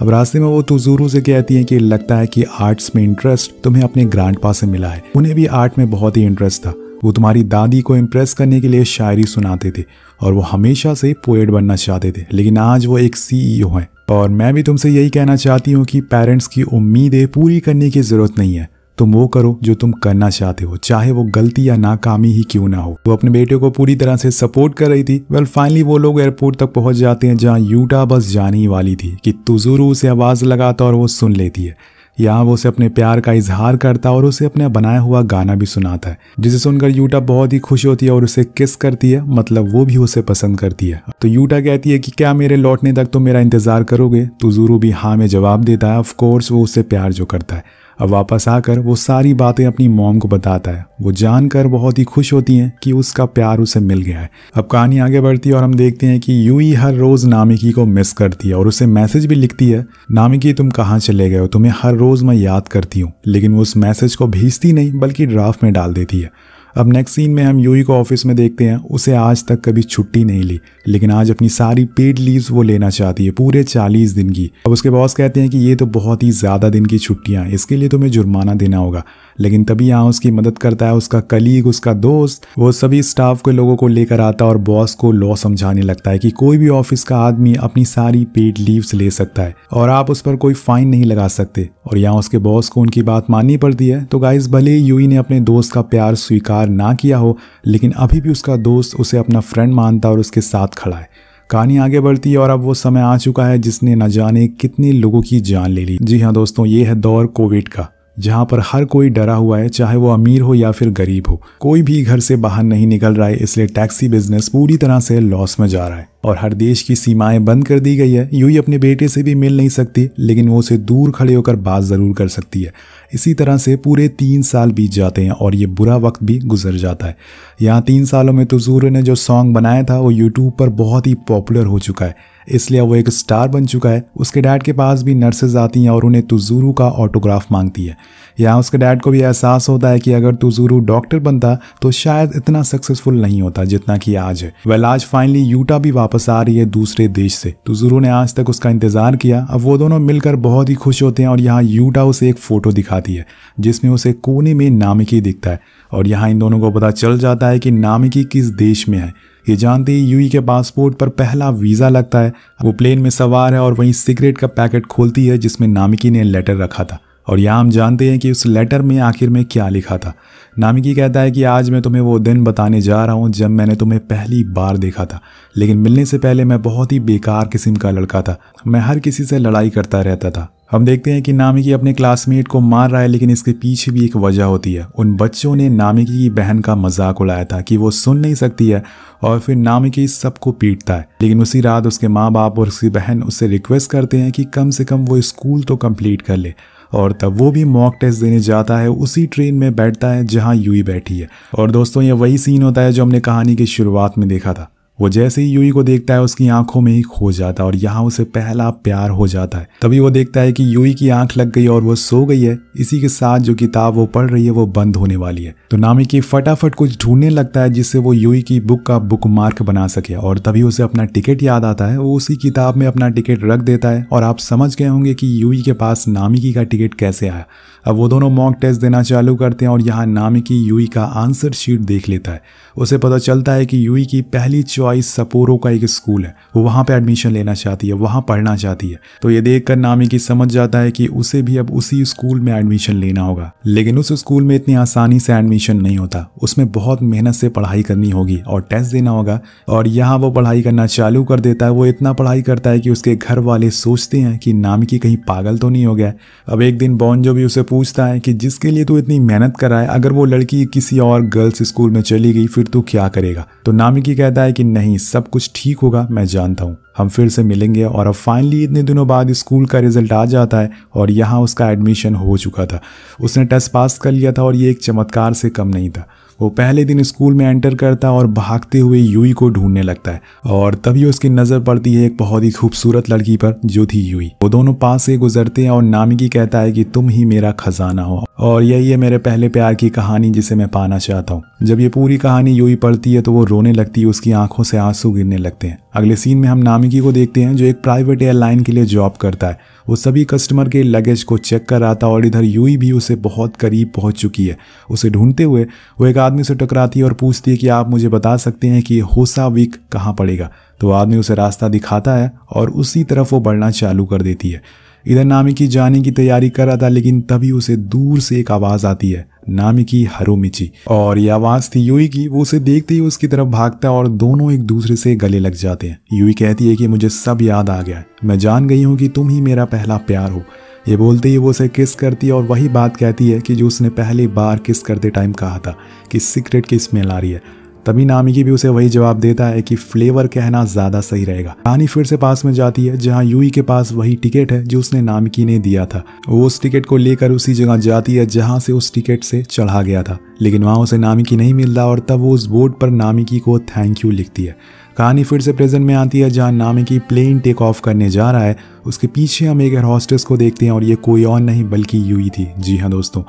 अब रास्ते में वो तुजूरू तो से कहती हैं कि लगता है कि आर्ट्स में इंटरेस्ट तुम्हें अपने ग्रांड पा से मिला है उन्हें भी आर्ट में बहुत ही इंटरेस्ट था वो तुम्हारी दादी को इम्प्रेस करने के लिए शायरी सुनाते थे और वो हमेशा से पोएट बनना चाहते थे लेकिन आज वो एक सीईओ e हैं और मैं भी तुमसे यही कहना चाहती हूँ कि पेरेंट्स की उम्मीदें पूरी करने की ज़रूरत नहीं है तुम वो करो जो तुम करना चाहते हो चाहे वो गलती या नाकामी ही क्यों ना हो वो अपने बेटे को पूरी तरह से सपोर्ट कर रही थी वेल well, फाइनली वो लोग एयरपोर्ट तक पहुंच जाते हैं जहाँ यूटा बस जाने ही वाली थी कि तुजुरू उसे आवाज लगाता और वो सुन लेती है यहाँ वो उसे अपने प्यार का इजहार करता है और उसे अपना बनाया हुआ गाना भी सुनाता है जिसे सुनकर यूटा बहुत ही खुश होती है और उसे किस करती है मतलब वो भी उसे पसंद करती है तो यूटा कहती है कि क्या मेरे लौटने तक तुम तो मेरा इंतजार करोगे तो जूरू भी हाँ में जवाब देता है ऑफकोर्स वो उससे प्यार जो करता है अब वापस आकर वो सारी बातें अपनी मॉम को बताता है वो जानकर बहुत ही खुश होती हैं कि उसका प्यार उसे मिल गया है अब कहानी आगे बढ़ती है और हम देखते हैं कि यूई हर रोज़ नामिकी को मिस करती है और उसे मैसेज भी लिखती है नामिकी तुम कहाँ चले गए हो तुम्हें हर रोज़ मैं याद करती हूँ लेकिन वो उस मैसेज को भेजती नहीं बल्कि ड्राफ्ट में डाल देती है अब नेक्स्ट सीन में हम यूई को ऑफिस में देखते हैं उसे आज तक कभी छुट्टी नहीं ली लेकिन आज अपनी सारी पेड लीव्स वो लेना चाहती है पूरे चालीस दिन की अब उसके बॉस कहते हैं कि ये तो बहुत ही ज़्यादा दिन की छुट्टियाँ इसके लिए तुम्हें जुर्माना देना होगा लेकिन तभी यहाँ उसकी मदद करता है उसका कलीग उसका दोस्त वो सभी स्टाफ के लोगों को लेकर आता है और बॉस को लॉ समझाने लगता है कि कोई भी ऑफिस का आदमी अपनी सारी पेड लीव्स ले सकता है और आप उस पर कोई फाइन नहीं लगा सकते और यहाँ उसके बॉस को उनकी बात माननी पड़ती है तो गाइस भले यूई ने अपने दोस्त का प्यार स्वीकार ना किया हो लेकिन अभी भी उसका दोस्त उसे अपना फ्रेंड मानता और उसके साथ खड़ा है कहानी आगे बढ़ती है और अब वो समय आ चुका है जिसने न जाने कितने लोगों की जान ले ली जी हाँ दोस्तों ये है दौर कोविड का जहाँ पर हर कोई डरा हुआ है चाहे वो अमीर हो या फिर गरीब हो कोई भी घर से बाहर नहीं निकल रहा है इसलिए टैक्सी बिजनेस पूरी तरह से लॉस में जा रहा है और हर देश की सीमाएं बंद कर दी गई है यू ही अपने बेटे से भी मिल नहीं सकती लेकिन वो उसे दूर खड़े होकर बात ज़रूर कर सकती है इसी तरह से पूरे तीन साल बीत जाते हैं और ये बुरा वक्त भी गुजर जाता है यहाँ तीन सालों में तुजूर तो ने जो सॉन्ग बनाया था वो यूट्यूब पर बहुत ही पॉपुलर हो चुका है इसलिए वो एक स्टार बन चुका है उसके डैड के पास भी नर्सेज आती हैं और उन्हें तुजूरू तो का ऑटोग्राफ मांगती है यहाँ उसके डैड को भी एहसास होता है कि अगर तू जूरू डॉक्टर बनता तो शायद इतना सक्सेसफुल नहीं होता जितना कि आज है वेल आज फाइनली यूटा भी वापस आ रही है दूसरे देश से तो जूरू ने आज तक उसका इंतजार किया अब वो दोनों मिलकर बहुत ही खुश होते हैं और यहाँ यूटा उसे एक फोटो दिखाती है जिसमें उसे कोने में नामिकी दिखता है और यहाँ इन दोनों को पता चल जाता है कि नामिकी किस देश में है ये जानते ही यूई e के पासपोर्ट पर पहला वीज़ा लगता है वो प्लेन में सवार है और वहीं सिगरेट का पैकेट खोलती है जिसमें नामिकी ने लेटर रखा था और यहाँ हम जानते हैं कि उस लेटर में आखिर में क्या लिखा था नामिकी कहता है कि आज मैं तुम्हें वो दिन बताने जा रहा हूँ जब मैंने तुम्हें पहली बार देखा था लेकिन मिलने से पहले मैं बहुत ही बेकार किस्म का लड़का था मैं हर किसी से लड़ाई करता रहता था हम देखते हैं कि नामिकी अपने क्लासमेट को मार रहा है लेकिन इसके पीछे भी एक वजह होती है उन बच्चों ने नामिकी की बहन का मजाक उड़ाया था कि वो सुन नहीं सकती है और फिर नामिकी सबको पीटता है लेकिन उसी रात उसके माँ बाप और उसकी बहन उससे रिक्वेस्ट करते हैं कि कम से कम वो स्कूल तो कंप्लीट कर ले और तब वो भी मॉक टेस्ट देने जाता है उसी ट्रेन में बैठता है जहाँ यूई बैठी है और दोस्तों ये वही सीन होता है जो हमने कहानी की शुरुआत में देखा था वो जैसे ही यूई को देखता है उसकी आंखों में ही खो जाता है और यहाँ उसे पहला प्यार हो जाता है तभी वो देखता है कि यूई की आंख लग गई और वो सो गई है इसी के साथ जो किताब वो पढ़ रही है वो बंद होने वाली है तो नामी की फटाफट कुछ ढूंढने लगता है जिससे वो यूई की बुक का बुक मार्क बना सके और तभी उसे अपना टिकट याद आता है वो उसी किताब में अपना टिकट रख देता है और आप समझ गए होंगे कि यूई के पास नामिकी का टिकट कैसे आया अब वो दोनों मॉक टेस्ट देना चालू करते हैं और यहाँ नामी की यूई का आंसर शीट देख लेता है उसे पता चलता है कि यूई की पहली चॉइस सपोरो का एक स्कूल है वो वहाँ पर एडमिशन लेना चाहती है वहाँ पढ़ना चाहती है तो ये देख कर नामी की समझ जाता है कि उसे भी अब उसी स्कूल में एडमिशन लेना होगा लेकिन उस स्कूल में इतनी आसानी से एडमिशन नहीं होता उसमें बहुत मेहनत से पढ़ाई करनी होगी और टेस्ट देना होगा और यहाँ वो पढ़ाई करना चालू कर देता है वो इतना पढ़ाई करता है कि उसके घर वाले सोचते हैं कि नामी कहीं पागल तो नहीं हो गया अब एक दिन बॉन्जो भी उसे पूछता है कि जिसके लिए तू इतनी मेहनत कर रहा है अगर वो लड़की किसी और गर्ल्स स्कूल में चली गई फिर तू क्या करेगा तो नामिकी कहता है कि नहीं सब कुछ ठीक होगा मैं जानता हूँ हम फिर से मिलेंगे और अब फाइनली इतने दिनों बाद स्कूल का रिजल्ट आ जाता है और यहाँ उसका एडमिशन हो चुका था उसने टेस्ट पास कर लिया था और ये एक चमत्कार से कम नहीं था वो पहले दिन स्कूल में एंटर करता और भागते हुए यूई को ढूंढने लगता है और तभी उसकी नज़र पड़ती है एक बहुत ही खूबसूरत लड़की पर जो थी यूई वो दोनों पास से गुजरते हैं और नामिकी कहता है कि तुम ही मेरा खजाना हो और यही है मेरे पहले प्यार की कहानी जिसे मैं पाना चाहता हूँ जब ये पूरी कहानी यूई पढ़ती है तो वो रोने लगती है उसकी आंखों से आंसू गिरने लगते हैं अगले सीन में हम नामिकी को देखते हैं जो एक प्राइवेट एयरलाइन के लिए जॉब करता है वो सभी कस्टमर के लगेज को चेक कर रहा था और इधर यूई भी उसे बहुत करीब पहुंच चुकी है उसे ढूंढते हुए वो एक आदमी से टकराती है और पूछती है कि आप मुझे बता सकते हैं कि होसा वीक कहाँ पड़ेगा तो आदमी उसे रास्ता दिखाता है और उसी तरफ वो बढ़ना चालू कर देती है इधर नामिकी जाने की तैयारी कर रहा था लेकिन तभी उसे दूर से एक आवाज़ आती है नामिकी हरोमिची और ये आवाज़ थी यूई की वो उसे देखते ही उसकी तरफ भागता है और दोनों एक दूसरे से गले लग जाते हैं यूई कहती है कि मुझे सब याद आ गया है मैं जान गई हूँ कि तुम ही मेरा पहला प्यार हो ये बोलते ही वो उसे किस करती है और वही बात कहती है कि जो उसने पहली बार किस करते टाइम कहा था कि सिगरेट की स्मेल आ रही है तभी नामिकी भी उसे वही जवाब देता है कि फ्लेवर कहना ज्यादा सही रहेगा कहानी फिर से पास में जाती है जहाँ यूई के पास वही टिकट है जो उसने नामिकी ने दिया था वो उस टिकट को लेकर उसी जगह जाती है जहाँ से उस टिकट से चढ़ा गया था लेकिन वहाँ उसे नामिकी नहीं मिल और तब वो उस बोर्ड पर नामिकी को थैंक यू लिखती है कहानी फिर से प्रेजेंट में आती है जहाँ नामिकी प्लेन टेक ऑफ करने जा रहा है उसके पीछे हम एक हॉस्टेस को देखते हैं और ये कोई और नहीं बल्कि यूई थी जी हाँ दोस्तों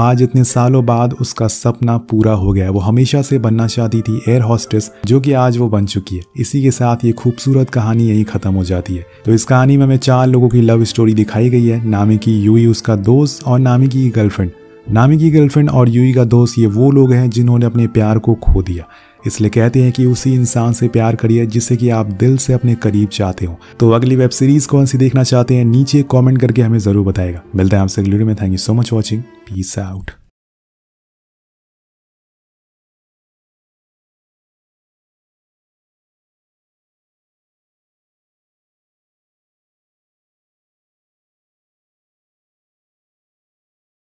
आज इतने सालों बाद उसका सपना पूरा हो गया वो हमेशा से बनना चाहती थी एयर हॉस्टेस जो कि आज वो बन चुकी है इसी के साथ ये खूबसूरत कहानी यहीं खत्म हो जाती है तो इस कहानी में हमें चार लोगों की लव स्टोरी दिखाई गई है नामी की यूई उसका दोस्त और नामी की गर्लफ्रेंड नामी की गर्लफ्रेंड और यूई का दोस्त ये वो लोग हैं जिन्होंने अपने प्यार को खो दिया इसलिए कहते हैं कि उसी इंसान से प्यार करिए जिससे कि आप दिल से अपने करीब चाहते हो तो अगली वेब सीरीज कौन सी देखना चाहते हैं नीचे कॉमेंट करके हमें जरूर बताएगा मिलते हैं आपसे अगली वीडियो में thank you so much watching peace out